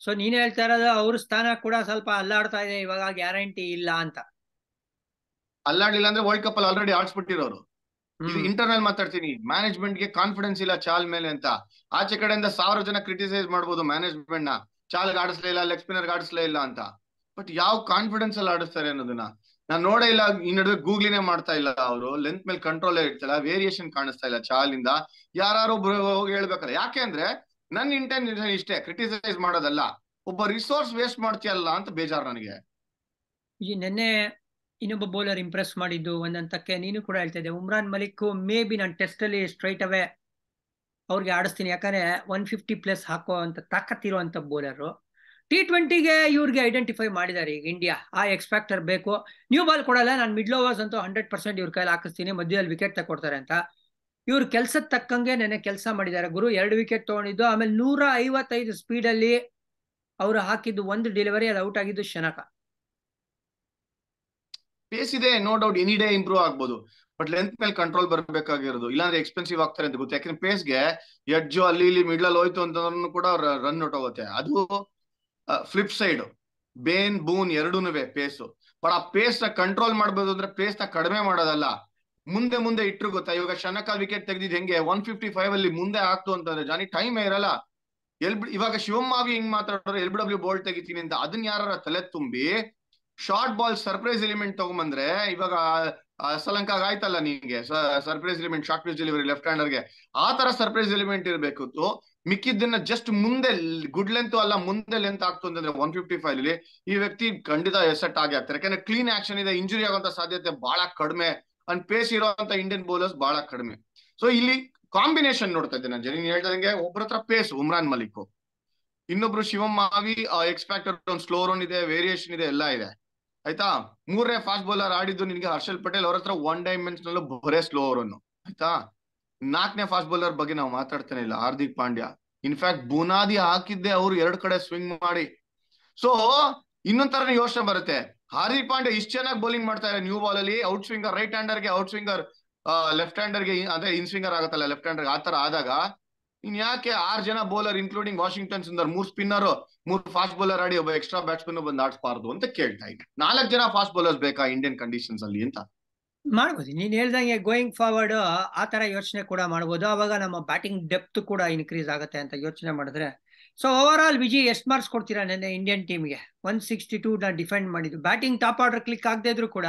A: ಸೊ ನೀನ್ ಹೇಳ್ತಾ ಇರೋದು ಅವ್ರ ಸ್ಥಾನ ಕೂಡ ಸ್ವಲ್ಪ ಅಲ್ಲಾಡ್ತಾ ಇದೆ ಇವಾಗ ಗ್ಯಾರಂಟಿ ಇಲ್ಲ ಅಂತ
B: ಅಲ್ಲಾಡ್ಲಿಲ್ಲ ಅಂದ್ರೆ ವರ್ಲ್ಡ್ ಕಪ್ ಅಲ್ಲಿ ಆಲ್ರೆಡಿ ಆಡ್ಸ್ಬಿಟ್ಟಿರೋರು ಇದು ಇಂಟರ್ನಲ್ ಮಾತಾಡ್ತೀನಿ ಮ್ಯಾನೇಜ್ಮೆಂಟ್ ಗೆ ಕಾನ್ಫಿಡೆನ್ಸ್ ಇಲ್ಲ ಚಾಲ್ ಮೇಲೆ ಅಂತ ಆಚೆ ಕಡೆಯಿಂದ ಸಾವಿರ ಜನ ಕ್ರಿಟಿಸೈಸ್ ಮಾಡ್ಬೋದು ಮ್ಯಾನೇಜ್ಮೆಂಟ್ ನ ಚಾಲ್ ಆಡಿಸ್ಲೇ ಇಲ್ಲ ಲೆಗ್ ಸ್ಪಿನ್ನರ್ ಆಡಿಸ್ಲೇ ಇಲ್ಲ ಅಂತ ಬಟ್ ಯಾವ ಕಾನ್ಫಿಡೆನ್ಸ್ ಅಲ್ಲಿ ಆಡಿಸ್ತಾರೆ ಅನ್ನೋದನ್ನ ನಾನ್ ನೋಡೇ ಇಲ್ಲ ಈ ನಡುವೆ ಗೂಗ್ಲಿನೇ ಮಾಡ್ತಾ ಇಲ್ಲ ಅವರು ಲೆಂತ್ ಮೇಲೆ ಕಂಟ್ರೋಲ್ ಇಡ್ತಾ ಇಲ್ಲ ವೇರಿಯೇಷನ್ ಕಾಣಿಸ್ತಾ ಇಲ್ಲ ಚಾಲಿಂದ ಯಾರು ಹೋಗಿ ಹೇಳ್ಬೇಕಲ್ಲ ಯಾಕೆ ಅಂದ್ರೆ ನನ್ನ ಇಂಟೆನ್ಷನ್ ಇಷ್ಟೇ ಕ್ರಿಟಿಸೈಸ್ ಮಾಡೋದಲ್ಲ ಒಬ್ಬ ರಿಸೋರ್ಸ್ ವೇಸ್ಟ್ ಮಾಡ್ತೀಯಲ್ಲ ಅಂತ ಬೇಜಾರು ನನಗೆ
A: ಈ ನಿನ್ನೆ ಇನ್ನೊಬ್ಬ ಬೌಲರ್ ಇಂಪ್ರೆಸ್ ಮಾಡಿದ್ದು ಒಂದಂತಕ್ಕೆ ನೀನು ಕೂಡ ಹೇಳ್ತಾ ಇದ್ದೆ ಉಮ್ರಾನ್ ಮಲಿಕ್ ಮೇ ಬಿ ನಾನು ಟೆಸ್ಟ್ ಅಲ್ಲಿ ಸ್ಟ್ರೈಟ್ ಅವೇ ಅವ್ರಿಗೆ ಆಡಿಸ್ತೀನಿ ಯಾಕಂದ್ರೆ ಒನ್ ಫಿಫ್ಟಿ ಪ್ಲಸ್ ಹಾಕೋ ಅಂತ ತಾಕತ್ತಿರುವಂತ ಬೌಲರ್ ಟಿ ಟ್ವೆಂಟಿಗೆ ಇವ್ರಿಗೆ ಐಡೆಂಟಿಫೈ ಮಾಡಿದ್ದಾರೆ ಈಗ ಇಂಡಿಯಾ ಆ ಎಕ್ಸ್ಪೆಕ್ಟರ್ ಬೇಕು ನ್ಯೂ ಬಾಲ್ ಕೊಡಲ್ಲ ನಾನು ಮಿಡ್ಲ್ ಓವರ್ಸ್ ಅಂತೂ ಹಂಡ್ರೆಡ್ ಪರ್ಸೆಂಟ್ ಇವ್ರ ಕೈಲಿ ಹಾಕಿಸ್ತೀನಿ ಮಧ್ಯದಲ್ಲಿ ವಿಕೆಟ್ ತಗೊಡ್ತಾರೆ ಅಂತ ಇವ್ರ ಕೆಲ್ಸದ ತಕ್ಕಂಗೆ ನೆನೆ ಕೆಲಸ ಮಾಡಿದ್ದಾರೆ ಗುರು ಎರಡು ವಿಕೆಟ್ ತಗೊಂಡಿದ್ದು ಆಮೇಲೆ ನೂರ ಐವತ್ತೈದು ಸ್ಪೀಡಲ್ಲಿ ಅವರು ಹಾಕಿದ್ದು ಒಂದು ಡೆಲಿವರಿ ಅದು ಔಟ್ ಆಗಿದ್ದು ಶನಕ ಪೇಸ್ ಇದೆ no
B: doubt any day improve ಆಗ್ಬೋದು ಬಟ್ ಲೆಂತ್ ಮೇಲೆ ಕಂಟ್ರೋಲ್ ಬರಬೇಕಾಗಿರೋದು ಇಲ್ಲಾಂದ್ರೆ ಎಕ್ಸ್ಪೆನ್ಸಿವ್ ಆಗ್ತಾರೆ ಅಂತ ಗೊತ್ತು ಯಾಕಂದ್ರೆ ಪೇಸ್ಗೆ ಎಡ್ಜು ಅಲ್ಲಿ ಇಲ್ಲಿ ಅಲ್ಲಿ ಹೋಯ್ತು ಅಂತಂದ್ರೂ ಕೂಡ ರನ್ ಔಟ್ ಆಗುತ್ತೆ ಅದು ಫ್ಲಿಪ್ ಸೈಡ್ ಬೇನ್ ಬೂನ್ ಎರಡೂನುವೆ ಪೇಸ್ ಬಟ್ ಆ ಪೇಸ್ ನ ಕಂಟ್ರೋಲ್ ಮಾಡ್ಬೋದು ಅಂದ್ರೆ ಪೇಸ್ ನ ಕಡಿಮೆ ಮಾಡೋದಲ್ಲ ಮುಂದೆ ಮುಂದೆ ಇಟ್ರು ಗೊತ್ತಾ ಇವಾಗ ಶನಕಾಲ್ ವಿಕೆಟ್ ತೆಗೆದಿದ್ ಹೆಂಗೆ ಒನ್ ಫಿಫ್ಟಿ ಫೈವ್ ಅಲ್ಲಿ ಮುಂದೆ ಆಗ್ತು ಅಂತಂದ್ರೆ ಜಾನಿ ಟೈಮ್ ಇರಲ್ಲ ಎಲ್ ಇವಾಗ ಆಗಿ ಹೆಂಗ್ ಮಾತಾಡೋರು ಎಲ್ ಬಿ ಡಬ್ಲ್ಯೂ ಬೋಲ್ ತೆಗಿತೀನಿ ಅಂತ ಅದನ್ನ ಯಾರ ತಲೆ ತುಂಬಿ ಶಾರ್ಟ್ ಬಾಲ್ ಸರ್ಪ್ರೈಸ್ ಎಲಿಮೆಂಟ್ ತಗೊಂಬಂದ್ರೆ ಇವಾಗ ಸಲಂಕಾಗ ಆಯ್ತಲ್ಲ ನಿಮಗೆ surprise element short piece delivery left ಹ್ಯಾಂಡರ್ಗೆ ಆ ತರ ಸರ್ಪ್ರೈಸ್ ಎಲಿಮೆಂಟ್ ಇರಬೇಕು ಮಿಕ್ಕಿದ್ದನ್ನ ಜಸ್ಟ್ ಮುಂದೆ ಗುಡ್ ಲೆಂತ್ ಅಲ್ಲ ಮುಂದೆ ಲೆಂತ್ ಆಗ್ತು ಅಂತಂದ್ರೆ ಒನ್ ಫಿಫ್ಟಿ ಫೈವ್ ಅಲ್ಲಿ ಈ ವ್ಯಕ್ತಿ ಖಂಡಿತ ಎಸೆಟ್ ಆಗಿ ಯಾಕಂದ್ರೆ ಕ್ಲೀನ್ ಆಕ್ಷನ್ ಇದೆ ಇಂಜುರಿ ಆಗುವಂತ ಸಾಧ್ಯತೆ ಬಹಳ ಕಡಿಮೆ ಅಂಡ್ ಪೇಸ್ ಇರುವಂತ ಇಂಡಿಯನ್ ಬೌಲರ್ಸ್ ಬಹಳ ಕಡಿಮೆ ಸೊ ಇಲ್ಲಿ ಕಾಂಬಿನೇಷನ್ ನೋಡ್ತಾ ಇದ್ದೆ ನಾನು ಹೇಳ್ತಾ ಹೇಳ್ದಂಗೆ ಒಬ್ಬರ ಹತ್ರ ಪೇಸ್ ಉಮ್ರಾನ್ ಮಲಿಕ್ ಇನ್ನೊಬ್ರು ಶಿವಂ ಮಾವಿ ಎಕ್ಸ್ಪ್ಯಾಕ್ಟರ್ ಒಂದು ಸ್ಲೋ ರನ್ ಇದೆ ವೇರಿಯೇಷನ್ ಇದೆ ಎಲ್ಲ ಇದೆ ಆಯ್ತಾ ಮೂರನೇ ಫಾಸ್ಟ್ ಬೌಲರ್ ಆಡಿದ್ದು ನಿನ್ಗೆ ಹರ್ಷಲ್ ಪಟೇಲ್ ಅವ್ರ ಹತ್ರ ಒನ್ ಅಲ್ಲೂ ಬರೇ ಸ್ಲೋ ರನ್ ಆಯ್ತಾ ನಾಲ್ಕನೇ ಫಾಸ್ಟ್ ಬೌಲರ್ ಬಗ್ಗೆ ನಾವು ಮಾತಾಡ್ತಾನೆ ಇಲ್ಲ ಹಾರ್ದಿಕ್ ಪಾಂಡ್ಯ ಇನ್ಫ್ಯಾಕ್ಟ್ ಬುನಾದಿ ಹಾಕಿದ್ದೆ ಅವ್ರು ಎರಡ್ ಕಡೆ ಸ್ವಿಂಗ್ ಮಾಡಿ ಸೊ ಇನ್ನೊಂದ್ ತರನೇ ಯೋಚನೆ ಬರುತ್ತೆ ಹಾರ್ದಿಕ್ ಪಾಂಡೆ ಇಷ್ಟು ಚೆನ್ನಾಗಿ ಬೌಲಿಂಗ್ ಮಾಡ್ತಾರೆ ನ್ಯೂ ಬಾಲ್ ಅಲ್ಲಿ ಔಟ್ ಸ್ವಿಂಗರ್ ರೈಟ್ ಹ್ಯಾಂಡರ್ ಗೆ ಔಟ್ ಸ್ವಿಂಗರ್ ಲೆಫ್ಟ್ ಹ್ಯಾಂಡರ್ ಗೆ ಅಂದ್ರೆ ಇನ್ ಸ್ವಿಂಗರ್ ಆಗುತ್ತಲ್ಲ ಲೆಫ್ಟ್ ಹ್ಯಾಂಡರ್ ಆ ತರ ಆದಾಗ ಇನ್ ಯಾಕೆ ಆರ್ ಜನ ಬೌಲರ್ ಇನ್ಕ್ಲೂಡಿಂಗ್ ವಾಷಿಂಗ್ಟನ್ ಸುಂದರ್ ಮೂರ್ ಸ್ಪಿನ್ನರ್ ಮೂರ್ ಫಾಸ್ಟ್ ಬೌಲರ್ ಆಡಿ ಒಬ್ಬ ಎಕ್ಸ್ಟ್ರಾ ಬ್ಯಾಟ್ಸ್ಮನ್ ಬಂದು ಆಡಿಸಬಾರ್ದು ಅಂತ ಕೇಳ್ತಾ ಇದ್ದೆ ನಾಲ್ಕು ಜನ ಫಾಸ್ಟ್ ಬೌಲರ್ಸ್ ಬೇಕಾ ಇಂಡಿಯನ್ ಕಂಡೀಷನ್ಸ್ ಅಲ್ಲಿ ಅಂತ
A: ಮಾಡ್ಬೋದು ನೀನ್ ಹೇಳ್ದಂಗೆ ಗೋಯಿಂಗ್ ಫಾರ್ವರ್ಡ್ ಆ ತರ ಯೋಚನೆ ಕೂಡ ಮಾಡ್ಬೋದು ಅವಾಗ ನಮ್ಮ ಬ್ಯಾಟಿಂಗ್ ಡೆಪ್ತ್ ಕೂಡ ಇನ್ಕ್ರೀಸ್ ಆಗುತ್ತೆ ಅಂತ ಯೋಚನೆ ಮಾಡಿದ್ರೆ ಸೊ ಓವರ್ ಆಲ್ ವಿಜಿ ಎಷ್ಟು ಮಾರ್ಕ್ಸ್ ಕೊಡ್ತೀರಾ ನೆನ್ನೆ ಇಂಡಿಯನ್ ಟೀಮ್ಗೆ ಒನ್ ಸಿಕ್ಸ್ಟಿ ಟೂ ನಾ ಡಿಫೆಂಡ್ ಮಾಡಿದ್ದು ಬ್ಯಾಟಿಂಗ್ ಟಾಪ್ ಆರ್ಡರ್ ಕ್ಲಿಕ್ ಆಗದೆ ಇದ್ರು ಕೂಡ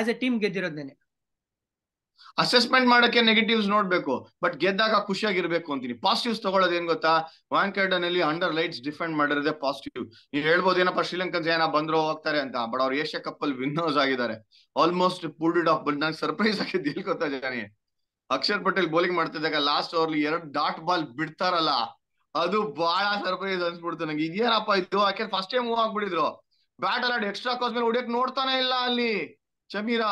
A: ಆಸ್ ಎ ಟೀಮ್ ಗೆದ್ದಿರೋದು ನೆನೆ ಅಸೆಸ್ಮೆಂಟ್ ಮಾಡೋಕೆ ನೆಗೆಟಿವ್ಸ್ ನೋಡ್ಬೇಕು ಬಟ್ ಗೆದ್ದಾಗ
B: ಖುಷಿಯಾಗಿರ್ಬೇಕು ಅಂತೀನಿ ಪಾಸಿಟಿವ್ಸ್ ತಗೊಳ್ಳೋದೇನ್ ಏನ್ ಗೊತ್ತಾ ವಾಂಕೆಡನ್ ಅಲ್ಲಿ ಅಂಡರ್ ಲೈಟ್ಸ್ ಡಿಫೆಂಡ್ ಮಾಡಿರೋದೇ ಪಾಸಿಟಿವ್ ನೀವು ಹೇಳ್ಬೋದು ಏನಪ್ಪ ಶ್ರೀಲಂಕನ್ಸ್ ಜನ ಬಂದ್ರು ಹೋಗ್ತಾರೆ ಅಂತ ಬಟ್ ಅವ್ರು ಏಷ್ಯಾ ಕಪ್ ಅಲ್ಲಿ ವಿನ್ನರ್ಸ್ ಆಗಿದ್ದಾರೆ ಆಲ್ಮೋಸ್ಟ್ ಪುಲ್ಡ್ ಆಫ್ ಬಟ್ ನಂಗೆ ಸರ್ಪ್ರೈಸ್ ಆಗಿದ್ದು ಎಲ್ಲಿ ಗೊತ್ತಾ ಜಾನಿ ಅಕ್ಷರ್ ಪಟೇಲ್ ಬೌಲಿಂಗ್ ಮಾಡ್ತಿದ್ದಾಗ ಲಾಸ್ಟ್ ಓವರ್ಲಿ ಎರಡು ಡಾಟ್ ಬಾಲ್ ಬಿಡ್ತಾರಲ್ಲ ಅದು ಬಹಳ ಸರ್ಪ್ರೈಸ್ ಅನ್ಸ್ಬಿಡ್ತು ನಂಗೆ ಇದೇನಪ್ಪ ಇದು ಯಾಕೆ ಫಸ್ಟ್ ಟೈಮ್ ಮೂವ್ ಆಗ್ಬಿಟ್ಟಿದ್ರು ಬ್ಯಾಟ್ ಅಲ್ಲ ಎಕ್ಸ್ಟ್ರಾ ಕಾಸ್ ಮೇಲೆ ಹೊಡಿಯಕ್ ನೋಡ್ತಾನೆ ಇಲ್ಲ ಅಲ್ಲಿ ಚಮೀರಾ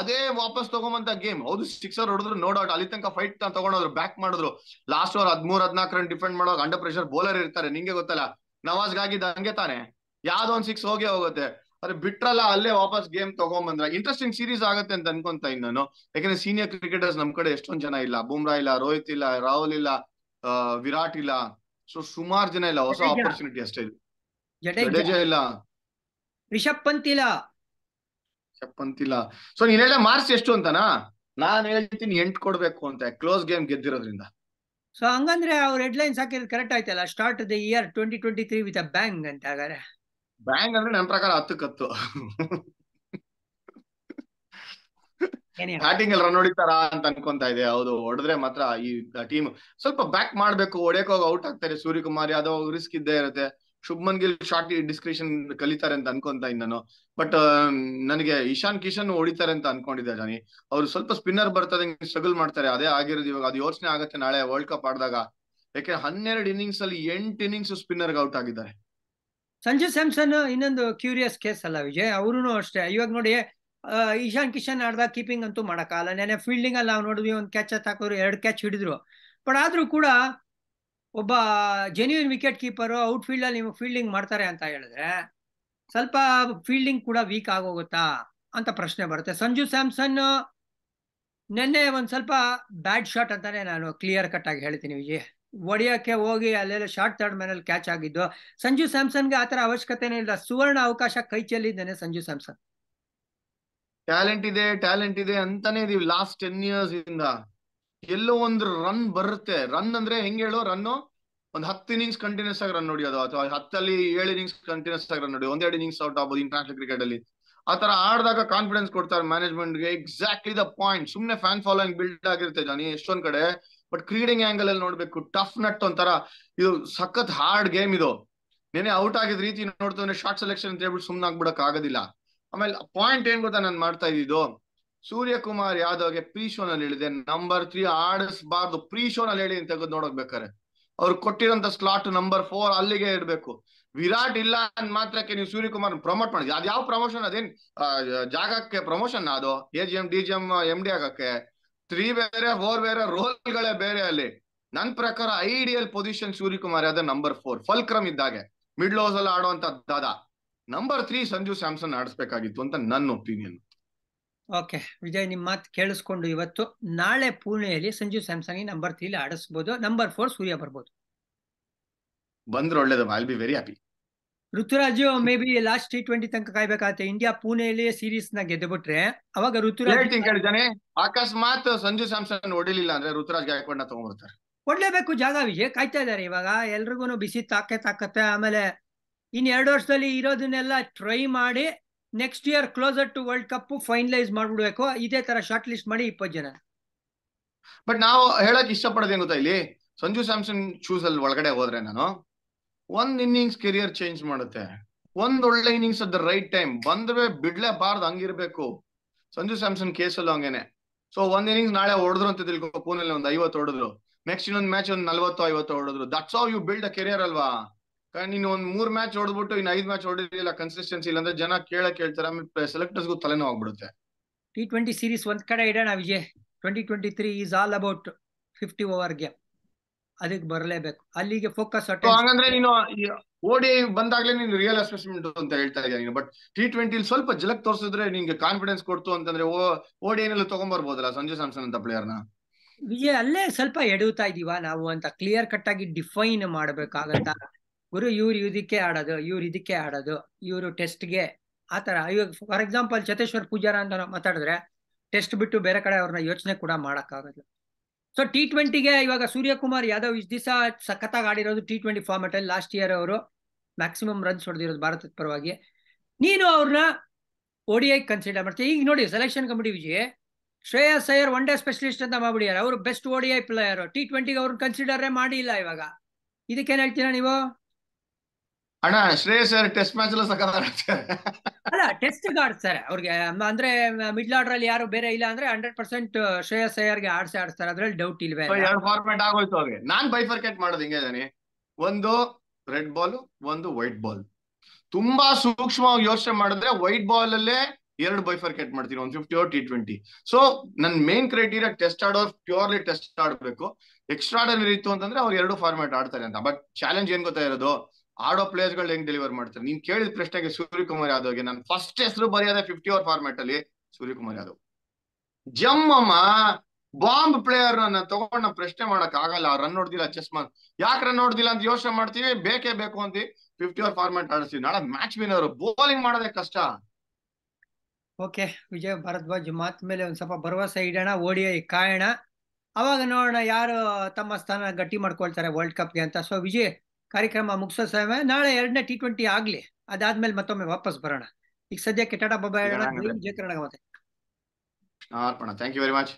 B: ಅದೇ ವಾಪಸ್ ತಗೊಂಬಂತ ಗೇಮ್ ಹೌದು ಸಿಕ್ಸರ್ ಹೊಡೆದ್ರು ನೋ ಡೌಟ್ ಅಲ್ಲಿ ತನಕ ಫೈಟ್ ತಗೊಂಡ್ರು ಬ್ಯಾಕ್ ಮಾಡಿದ್ರು ಲಾಸ್ಟ್ ಓವರ್ ಹದ್ಮೂರ್ ಹದ್ನಾಕ್ ರನ್ ಡಿಫೆಂಡ್ ಮಾಡೋ ಅಂಡರ್ ಪ್ರೆಷರ್ ಬೌಲರ್ ಇರ್ತಾರೆ ನಿಂಗೆ ಗೊತ್ತಲ್ಲ ನವಾಜ್ ಗಾಗಿ ಹಂಗೆ ತಾನೆ ಯಾವ್ದೋ ಒಂದ್ ಸಿಕ್ಸ್ ಹೋಗೇ ಹೋಗುತ್ತೆ ಅದ್ರ ಬಿಟ್ರಲ್ಲ ಅಲ್ಲೇ ವಾಪಸ್ ಗೇಮ್ ತಗೊಂಬಂದ್ರ ಇಂಟ್ರೆಸ್ಟಿಂಗ್ ಸೀರೀಸ್ ಆಗುತ್ತೆ ಅಂತ ಅನ್ಕೊಂತ ಇನ್ ನಾನು ಯಾಕಂದ್ರೆ ಸೀನಿಯರ್ ಕ್ರಿಕೆಟರ್ಸ್ ನಮ್ ಕಡೆ ಎಷ್ಟೊಂದ್ ಜನ ಇಲ್ಲ ಬುಮ್ರಾ ಇಲ್ಲ ರೋಹಿತ್ ಇಲ್ಲ ರಾಹುಲ್ ಇಲ್ಲ ವಿರಾಟ್ ಇಲ್ಲ ಸೊ ಸುಮಾರು ಜನ ಇಲ್ಲ ಹೊಸ ಆಪರ್ಚುನಿಟಿ ಅಷ್ಟೇ ಜಡೇಜಾ ಇಲ್ಲ ರಿಷಬ್ ಪಂತ್ ಇಲ್ಲ ರಿಷಬ್ ಪಂತ್ ಇಲ್ಲ ಸೊ ನೀನ್ ಹೇಳ ಮಾರ್ಕ್ಸ್
A: ಎಷ್ಟು ಅಂತನಾ ನಾನು ಹೇಳ್ತೀನಿ ಎಂಟು ಕೊಡ್ಬೇಕು ಅಂತ ಕ್ಲೋಸ್ ಗೇಮ್ ಗೆದ್ದಿರೋದ್ರಿಂದ ಸೊ ಹಂಗಂದ್ರೆ ಅವ್ರು ಹೆಡ್ ಲೈನ್ಸ್ ಹಾಕಿರೋದು ಕರೆಕ್ಟ್ ಆಯ್ತಲ್ಲ start the year twenty twenty three with a bang ಅಂತ ಹಾಗಾದ್ರೆ ಬ್ಯಾಂಗ್ ಅಂದ್ರೆ ನನ್ನ ಪ್ರಕಾರ ಹತ್ತು
B: ಬ್ಯಾಟಿಂಗ್ ಅಲ್ಲಿ ರನ್ ಹೊಡಿತಾರ ಅಂತ ಅನ್ಕೊಂತ ಇದೆ ಹೌದು ಹೊಡೆದ್ರೆ ಮಾತ್ರ ಈ ಟೀಮ್ ಸ್ವಲ್ಪ ಬ್ಯಾಕ್ ಮಾಡ್ಬೇಕು ಹೊಡೆಯಕ್ ಹೋಗಿ ಔಟ್ ಆಗ್ತಾರೆ ಸೂರ್ಯಕುಮಾರ್ ಯಾದವ್ ರಿಸ್ಕ್ ಇದ್ದೇ ಇರುತ್ತೆ ಶುಭ್ಮನ್ ಗಿಲ್ ಶಾರ್ಟ್ ಡಿಸ್ಕ್ರಿಷನ್ ಕಲಿತಾರೆ ಅಂತ ಅನ್ಕೊಂತ ನಾನು ಬಟ್ ನನಗೆ ಇಶಾನ್ ಕಿಶನ್ ಹೊಡಿತಾರೆ ಅಂತ ಅನ್ಕೊಂಡಿದ್ದೆ ಜಾನಿ ಅವ್ರು ಸ್ವಲ್ಪ ಸ್ಪಿನ್ನರ್ ಬರ್ತದೆ ಸ್ಟ್ರಗಲ್ ಮಾಡ್ತಾರೆ ಅದೇ ಆಗಿರೋದು ಇವಾಗ ಅದು ಯೋಚನೆ ಆಗುತ್ತೆ ನಾಳೆ ವರ್ಲ್ಡ್
A: ಕಪ್ ಆಡಿದಾಗ ಯಾಕೆ ಹನ್ನೆರಡು ಇನ್ನಿಂಗ್ಸ್ ಅಲ್ಲಿ ಎಂಟು ಇನ್ನಿಂಗ್ಸ್ ಗೆ ಔಟ್ ಆಗಿದ್ದಾರೆ ಸಂಜು ಸ್ಯಾಮ್ಸನ್ ಇನ್ನೊಂದು ಕ್ಯೂರಿಯಸ್ ಕೇಸ್ ಅಲ್ಲ ವಿಜಯ್ ಅವರು ಅಷ್ಟೇ ಇವಾಗ ನೋಡಿ ಈಶಾನ್ ಕಿಶನ್ ಆಡ್ದ ಕೀಪಿಂಗ್ ಅಂತೂ ಮಾಡೋಕ್ಕಾಗಲ್ಲ ನೆನೆ ಫೀಲ್ಡಿಂಗ್ ಅಲ್ಲಿ ನಾವು ನೋಡಿದ್ವಿ ಒಂದು ಕ್ಯಾಚ್ ಹಾಕಿದ್ರು ಎರಡು ಕ್ಯಾಚ್ ಹಿಡಿದ್ರು ಬಟ್ ಆದರೂ ಕೂಡ ಒಬ್ಬ genuine wicket keeper out field ಅಲ್ಲಿ ನೀವು ಫೀಲ್ಡಿಂಗ್ ಮಾಡ್ತಾರೆ ಅಂತ ಹೇಳಿದ್ರೆ ಸ್ವಲ್ಪ ಫೀಲ್ಡಿಂಗ್ ಕೂಡ ವೀಕ್ ಆಗೋಗುತ್ತಾ ಅಂತ ಪ್ರಶ್ನೆ ಬರುತ್ತೆ ಸಂಜು ಸ್ಯಾಮ್ಸನ್ ನಿನ್ನೆ ಒಂದು ಸ್ವಲ್ಪ ಬ್ಯಾಡ್ ಶಾಟ್ ಅಂತಾನೆ ನಾನು ಕ್ಲಿಯರ್ ಕಟ್ ಆಗಿ ಹೇಳ್ತೀನಿ ವಿಜಯ್ ಒಡೆಯೋಕ್ಕೆ ಹೋಗಿ ಅಲ್ಲೆಲ್ಲ ಶಾರ್ಟ್ ಥರ್ಡ್ ಮ್ಯಾನಲ್ಲಿ ಕ್ಯಾಚ್ ಆಗಿದ್ದು ಸಂಜು ಸ್ಯಾಮ್ಸನ್ಗೆ ಆ ಥರ ಅವಶ್ಯಕತೆನೇ ಇಲ್ಲ ಸುವರ್ಣ ಅವಕಾಶ ಕೈ ಚೆಲ್ಲಿದ್ದೇನೆ ಸಂಜು ಸ್ಯಾಮ್ಸನ್ ಟ್ಯಾಲೆಂಟ್ ಇದೆ
B: ಟ್ಯಾಲೆಂಟ್ ಇದೆ ಅಂತಾನೆ ಇದೀವಿ ಲಾಸ್ಟ್ ಟೆನ್ ಇಯರ್ಸ್ ಇಂದ ಎಲ್ಲೋ ಒಂದು ರನ್ ಬರುತ್ತೆ ರನ್ ಅಂದ್ರೆ ಹೆಂಗ್ ಹೇಳೋ ರನ್ ಒಂದ್ ಹತ್ತು ಇನಿಂಗ್ಸ್ ಕಂಟಿನ್ಯೂಸ್ ಆಗಿ ರನ್ ನೋಡಿಯೋದು ಅಥವಾ ಹತ್ತಲ್ಲಿ ಏಳು ಇನ್ನಿಂಗ್ಸ್ ಕಂಟಿನ್ಯೂಸ್ ಆಗಿ ರನ್ ನೋಡಿ ಒಂದೆರಡು ಇನಿಂಗ್ಸ್ ಔಟ್ ಆಗ್ಬೋದು ಇಂಟರ್ನ್ಯಾಷನಲ್ ಕ್ರಿಕೆಟ್ ಅಲ್ಲಿ ಆ ತರ ಆಡಿದಾಗ ಕಾನ್ಫಿಡೆನ್ಸ್ ಕೊಡ್ತಾರೆ ಮ್ಯಾನೇಜ್ಮೆಂಟ್ ಗೆ ಎಕ್ಸಾಕ್ಟ್ಲಿ ದ ಪಾಯಿಂಟ್ ಸುಮ್ನೆ ಫ್ಯಾನ್ ಫಾಲೋಯಿಂಗ್ ಬಿಲ್ಡ್ ಆಗಿರುತ್ತೆ ಜಾನಿ ಎಷ್ಟೊಂದ್ ಕಡೆ ಬಟ್ ಕ್ರೀಡಿಂಗ್ ಆಂಗಲ್ ಅಲ್ಲಿ ನೋಡ್ಬೇಕು ಟಫ್ ನಟ್ ಒಂಥರ ಇದು ಸಖತ್ ಹಾರ್ಡ್ ಗೇಮ್ ಇದು ನೆನೆ ಔಟ್ ಆಗಿದ ರೀತಿ ನೋಡ್ತಂದ್ರೆ ಶಾರ್ಟ್ ಸೆಲೆಕ್ಷನ್ ಅಂತ ಹೇಳ್ಬಿಟ್ಟು ಸುಮ್ನೆ ಆಗ್ಬಿಡಕ್ ಆಗೋದಿಲ್ಲ ಆಮೇಲೆ ಪಾಯಿಂಟ್ ಏನ್ ಗೊತ್ತಾ ನಾನು ಮಾಡ್ತಾ ಇದ್ದಿದ್ದು ಸೂರ್ಯಕುಮಾರ್ ಯಾದವ್ಗೆ ಪ್ರೀ ನಲ್ಲಿ ಹೇಳಿದೆ ನಂಬರ್ ತ್ರೀ ಆಡಿಸ್ಬಾರ್ದು ಪ್ರೀ ನಲ್ಲಿ ಹೇಳಿ ತೆಗೆದು ಬೇಕಾರೆ ಅವ್ರು ಕೊಟ್ಟಿರೋ ಸ್ಲಾಟ್ ನಂಬರ್ ಫೋರ್ ಅಲ್ಲಿಗೆ ಇರಬೇಕು ವಿರಾಟ್ ಇಲ್ಲ ಅಂದ್ ಮಾತ್ರಕ್ಕೆ ನೀವು ಸೂರ್ಯಕುಮಾರ್ ಪ್ರಮೋಟ್ ಮಾಡಿದ್ವಿ ಅದ್ ಯಾವ ಪ್ರಮೋಷನ್ ಅದೇನ್ ಜಾಗಕ್ಕೆ ಪ್ರಮೋಷನ್ ಅದು A G M D G M M D ಆಗಕ್ಕೆ ತ್ರೀ ಬೇರೆ ಫೋರ್ ಬೇರೆ ರೋಲ್ಗಳೇ ಬೇರೆ ಅಲ್ಲಿ ನನ್ ಪ್ರಕಾರ ideal position Suryakumar Yadav number four fulcrum ಇದ್ದಾಗೆ ಮಿಡ್ಲ್ ಹೌಸ್ ಅಲ್ಲಿ ಆಡುವಂತ ದಾದಾ ನಂಬರ್ ತ್ರೀ ಸಂಜು ಸ್ಯಾಮ್ಸನ್ ಆಡಿಸ್ಬೇಕಾಗಿತ್ತು ಅಂತ ನನ್ನ ಒಪಿನಿಯನ್
A: ಓಕೆ ವಿಜಯ್ ನಿಮ್ಮ ಮಾತು ಕೇಳಿಸ್ಕೊಂಡು ಇವತ್ತು ನಾಳೆ ಪುಣೆಯಲ್ಲಿ ಸಂಜು ಸ್ಯಾಮ್ಸಂಗ್ ನಂಬರ್ ತ್ರೀಲಿ ಆಡಿಸಬಹುದು ನಂಬರ್ ಫೋರ್ ಸೂರ್ಯ ಬರ್ಬೋದು
B: ಬಂದ್ರೆ ಒಳ್ಳೇದು I'll be very happy
A: Ruturaj may be last T twenty ತನಕ ಕಾಯ್ಬೇಕಾಗುತ್ತೆ ಇಂಡಿಯಾ ಪುಣೆಯಲ್ಲಿ ಸೀರೀಸ್ ನ ಗೆದ್ದುಬಿಟ್ರೆ ಅವಾಗ ಋತುರಾಜ್
B: ಅಕಸ್ಮಾತ್ ಸಂಜು ಸ್ಯಾಮ್ಸನ್ ಹೊಡಿಲಿಲ್ಲ ಅಂದ್ರೆ ಋತುರಾಜ್ ಗಾಯಕ್ವಾಡ್ ತಗೊಂಡ್ಬರ್ತಾರೆ
A: ಕೊಡ್ಲೇಬೇಕು ಜಾಗ ವಿಜಯ್ ಕಾಯ್ತಾ ಇದಾರೆ ಇವಾಗ ಎಲ್ರಿಗೂ ಬಿಸಿ ತಾಕೆ ತಾಕತ್ತೆ ಆಮೇಲೆ ಇನ್ ಎರಡು ವರ್ಷದಲ್ಲಿ ಇರೋದನ್ನೆಲ್ಲ ಟ್ರೈ ಮಾಡಿ next year closer to world cup finalise ಮಾಡ್ಬಿಡ್ಬೇಕು ಇದೇ ತರ ಶಾರ್ಟ್ ಲಿಸ್ಟ್ ಮಾಡಿ ಇಪ್ಪತ್ತು ಜನ
B: ಬಟ್ ನಾವು ಹೇಳಕ್ ಇಷ್ಟಪಡೋದೇನು ಗೊತ್ತಾ ಇಲ್ಲಿ ಸಂಜು ಸ್ಯಾಮ್ಸನ್ ಶೂಸ್ ಅಲ್ಲಿ ಒಳಗಡೆ ಹೋದ್ರೆ ನಾನು ಒಂದ್ ಇನ್ನಿಂಗ್ಸ್ ಕೆರಿಯರ್ ಚೇಂಜ್ ಮಾಡುತ್ತೆ ಒಂದ್ ಒಳ್ಳೆ innings at the right time ಬಂದ್ರೆ ಬಿಡ್ಲೇಬಾರ್ದು ಹಂಗಿರ್ಬೇಕು ಸಂಜು ಸ್ಯಾಮ್ಸನ್ ಕೇಸಲ್ಲೂ ಹಂಗೇನೆ ಸೊ ಒಂದ್ ಇನ್ನಿಂಗ್ಸ್ ನಾಳೆ ಹೊಡೆದ್ರು ಅಂತ ತಿಳ್ಕೊ ಪೂನಲ್ಲಿ ಒಂದ್ ಐವತ್ತು ಹೊಡೆದ್ರು ನೆಕ್ಸ್ಟ್ ಇನ್ನೊಂದ್ ಮ್ಯಾಚ್ ಒಂದ್ ನಲ್ವತ್ತು ಐವತ್ತು ಹೊಡೆದ್ರು that's how you build a career ಅಲ್ವಾ ನೀನು ಒಂದ್ ಮೂರ್ ಮ್ಯಾಚ್ ಹೊಡೆದ್ಬಿಟ್ಟು ಇನ್ನು ಐದ್ ಮ್ಯಾಚ್ ಹೊಡಿಲಿಲ್ಲ ಕನ್ಸಿಸ್ಟೆನ್ಸಿ ಇಲ್ಲ ಅಂದ್ರೆ ಜನ ಕೇಳ ಕೇಳ್ತಾರೆ ಆಮೇಲೆ ಗು ತಲೆನೋ ಆಗ್ಬಿಡುತ್ತೆ
A: ಟಿ ಟ್ವೆಂಟಿ ಸೀರೀಸ್ ಒಂದ್ ಕಡೆ ಇಡೋಣ Vijay twenty twenty three is all about fifty over ಗೆ ಅದಕ್ಕೆ ಬರಲೇಬೇಕು ಅಲ್ಲಿಗೆ ಫೋಕಸ್ ಹಂಗಂದ್ರೆ ನೀನು ಓಡಿ ಬಂದಾಗ್ಲೇ ನೀನು
B: ರಿಯಲ್ ಅಸೆಸ್ಮೆಂಟ್ ಅಂತ ಹೇಳ್ತಾ ಇದ್ದೀನಿ ಬಟ್ ಟಿ ಟ್ವೆಂಟಿ ಸ್ವಲ್ಪ ಜಲಕ್ ತೋರಿಸಿದ್ರೆ ನಿಂಗೆ ಕಾನ್ಫಿಡೆನ್ಸ್ ಕೊಡ್ತು ಅಂತಂದ್ರೆ ಓ
A: ಓಡಿ ಏನೆಲ್ಲ ತಗೊಂಡ್ಬರ್ಬೋದಲ್ಲ ಸಂಜು ಸ್ಯಾಮ್ಸನ್ ಅಂತ ಪ್ಲೇಯರ್ನ ವಿಜಯ್ ಅಲ್ಲೇ ಸ್ವಲ್ಪ ಎಡುತ್ತಾ ಇದೀವ ನಾವು ಅಂತ ಕ್ಲಿಯರ್ ಕಟ್ ಆಗಿ ಡಿಫೈನ್ ಮಾಡ್ಬೇಕಾಗತ್ತ ಗುರು ಇವ್ರು ಇದಕ್ಕೆ ಆಡೋದು ಇವ್ರು ಇದಕ್ಕೆ ಆಡೋದು ಇವರು ಟೆಸ್ಟ್ಗೆ ಆ ಥರ ಇವಾಗ ಫಾರ್ ಎಕ್ಸಾಂಪಲ್ ಚತೇಶ್ವರ್ ಪೂಜಾರ ಅಂತ ಮಾತಾಡಿದ್ರೆ ಟೆಸ್ಟ್ ಬಿಟ್ಟು ಬೇರೆ ಕಡೆ ಅವ್ರನ್ನ ಯೋಚನೆ ಕೂಡ ಮಾಡೋಕ್ಕಾಗಲ್ಲ ಸೊ ಟಿ ಟ್ವೆಂಟಿಗೆ ಇವಾಗ ಸೂರ್ಯಕುಮಾರ್ ಯಾದವ್ ಇಷ್ಟು ದಿವಸ ಸಖತ್ತಾಗಿ ಆಡಿರೋದು ಟಿ ಟ್ವೆಂಟಿ ಫಾರ್ಮೆಟಲ್ಲಿ ಲಾಸ್ಟ್ ಇಯರ್ ಅವರು ಮ್ಯಾಕ್ಸಿಮಮ್ ರನ್ಸ್ ಹೊಡೆದಿರೋದು ಭಾರತದ ಪರವಾಗಿ ನೀನು ಅವ್ರನ್ನ ಐ ಕನ್ಸಿಡರ್ ಮಾಡ್ತೀವಿ ಈಗ ನೋಡಿ selection committee Vijay Shreyas Iyer one day specialist ಅಂತ ಮಾಡ್ಬಿಡಿಯಾರ ಅವರು ಬೆಸ್ಟ್ ಐ ಪ್ಲೇಯರು ಟಿ ಟ್ವೆಂಟಿಗೆ ಅವ್ರನ್ನ ಕನ್ಸಿಡರೇ ಮಾಡಿಲ್ಲ ಇವಾಗ ಇದಕ್ಕೇನು ಹೇಳ್ತೀರಾ ನೀವು ಅಣ್ಣ ಶ್ರೇಯಸ್ ಸರ್ ಟೆಸ್ಟ್ ಮ್ಯಾಚ್ ಎಲ್ಲ ಸಖತ್ ಅಲ್ಲ ಟೆಸ್ಟ್ ಆಡ್ತಾರೆ ಅವ್ರಿಗೆ ಅಂದ್ರೆ ಮಿಡ್ಲ್ ಆರ್ಡರ್ ಅಲ್ಲಿ ಯಾರು ಬೇರೆ ಇಲ್ಲ ಅಂದ್ರೆ ಹಂಡ್ರೆಡ್ ಪರ್ಸೆಂಟ್ ಶ್ರೇಯಸ್ ಗೆ ಆಡ್ಸಿ ಆಡ್ತಾರೆ ಅದ್ರಲ್ಲಿ ಡೌಟ್ ಇಲ್ವೇ ಎರಡು ಫಾರ್ಮೆಟ್ ಆಗೋಯ್ತು ಅವ್ರಿಗೆ ನಾನ್
B: ಬೈಫರ್ಕೇಟ್ ಮಾಡೋದು ಹಿಂಗೆ ಒಂದು ರೆಡ್ ಬಾಲ್ ಒಂದು ವೈಟ್ ಬಾಲ್ ತುಂಬಾ ಸೂಕ್ಷ್ಮವಾಗಿ ಯೋಚನೆ ಮಾಡಿದ್ರೆ ವೈಟ್ ಬಾಲ್ ಅಲ್ಲೇ ಎರಡು ಬೈಫರ್ಕೇಟ್ ಮಾಡ್ತೀನಿ ಒಂದು fifty or T twenty so ನನ್ನ ಮೇನ್ ಕ್ರೈಟೀರಿಯಾ ಟೆಸ್ಟ್ ಆಡೋರ್ ಪ್ಯೂರ್ಲಿ ಟೆಸ್ಟ್ ಆಡಬೇಕು ಎಕ್ಸ್ಟ್ರಾಡನರಿ ಇತ್ತು ಅಂತಂದ್ರೆ ಅವ್ರು ಎರಡು ಫಾರ್ಮೆಟ್ ಆಡ್ತಾರೆ ಅಂತ ಬಟ್ ಚಾಲೆಂಜ್ ಏನ್ ಗೊತ್ತಾ ಇರೋದು ಆಡೋ ಪ್ಲೇಯರ್ಸ್ ಗಳು ಹೆಂಗ್ ಡೆಲಿವರ್ ಮಾಡ್ತಾರೆ ನೀನ್ ಕೇಳಿದ ಪ್ರಶ್ನೆಗೆ ಸೂರ್ಯಕುಮಾರ್ ಯಾದವ್ಗೆ ನಾನು ಫಸ್ಟ್ ಹೆಸರು ಬರೆಯೋದೆ ಫಿಫ್ಟಿ ಓವರ್ ಫಾರ್ಮ್ಯಾಟ್ ಅಲ್ಲಿ ಸೂರ್ಯಕುಮಾರ್ ಯಾದವ್ ಜಮ್ಮಮ್ಮ ಬಾಂಬ್ ಪ್ಲೇಯರ್ ನನ್ನ ತಗೊಂಡ್ ಪ್ರಶ್ನೆ ಮಾಡಕ್ ಆಗಲ್ಲ ರನ್ ನೋಡ್ದಿಲ್ಲ ಚೆಸ್ ಮಾನ್ ಯಾಕೆ ರನ್ ನೋಡ್ದಿಲ್ಲ ಅಂತ ಯೋಚನೆ ಮಾಡ್ತೀವಿ ಬೇಕೇ ಬೇಕು ಅಂತ ಫಿಫ್ಟಿ ಓವರ್ ಫಾರ್ಮ್ಯಾಟ್ ಆಡಿಸ್ತೀವಿ ನಾಳೆ
A: ಮ್ಯಾಚ್ ವಿನರ್ ಬೌಲಿಂಗ್ ಮಾಡೋದೇ ಕಷ್ಟ ಓಕೆ ವಿಜಯ್ ಭಾರದ್ವಾಜ್ ಮಾತ್ ಮೇಲೆ ಒಂದ್ ಸ್ವಲ್ಪ ಭರವಸೆ ಇಡೋಣ ಓಡಿ ಕಾಯೋಣ ಅವಾಗ ನೋಡೋಣ ಯಾರು ತಮ್ಮ ಸ್ಥಾನ ಗಟ್ಟಿ ಮಾಡ್ಕೊಳ್ತಾರೆ ವರ್ಲ್ಡ್ ಕಪ್ಗೆ ಅಂತ ಸೊ ವಿಜಯ್ ಕಾರ್ಯಕ್ರಮ ಮುಗಿಸೋ ಸಮಯ ನಾಳೆ ಎರಡನೇ ಟಿ ಟ್ವೆಂಟಿ ಆಗ್ಲಿ ಅದಾದ್ಮೇಲೆ ಮತ್ತೊಮ್ಮೆ ವಾಪಸ್ ಬರೋಣ ಈಗ ಸದ್ಯಕ್ಕೆ ಟಾಟಾ ಬಾಬಾ ಹೇಳೋಣ ಜಯ ಕರ್ನಾಟಕ ಮತ್ತೆ
B: Arpana thank you very much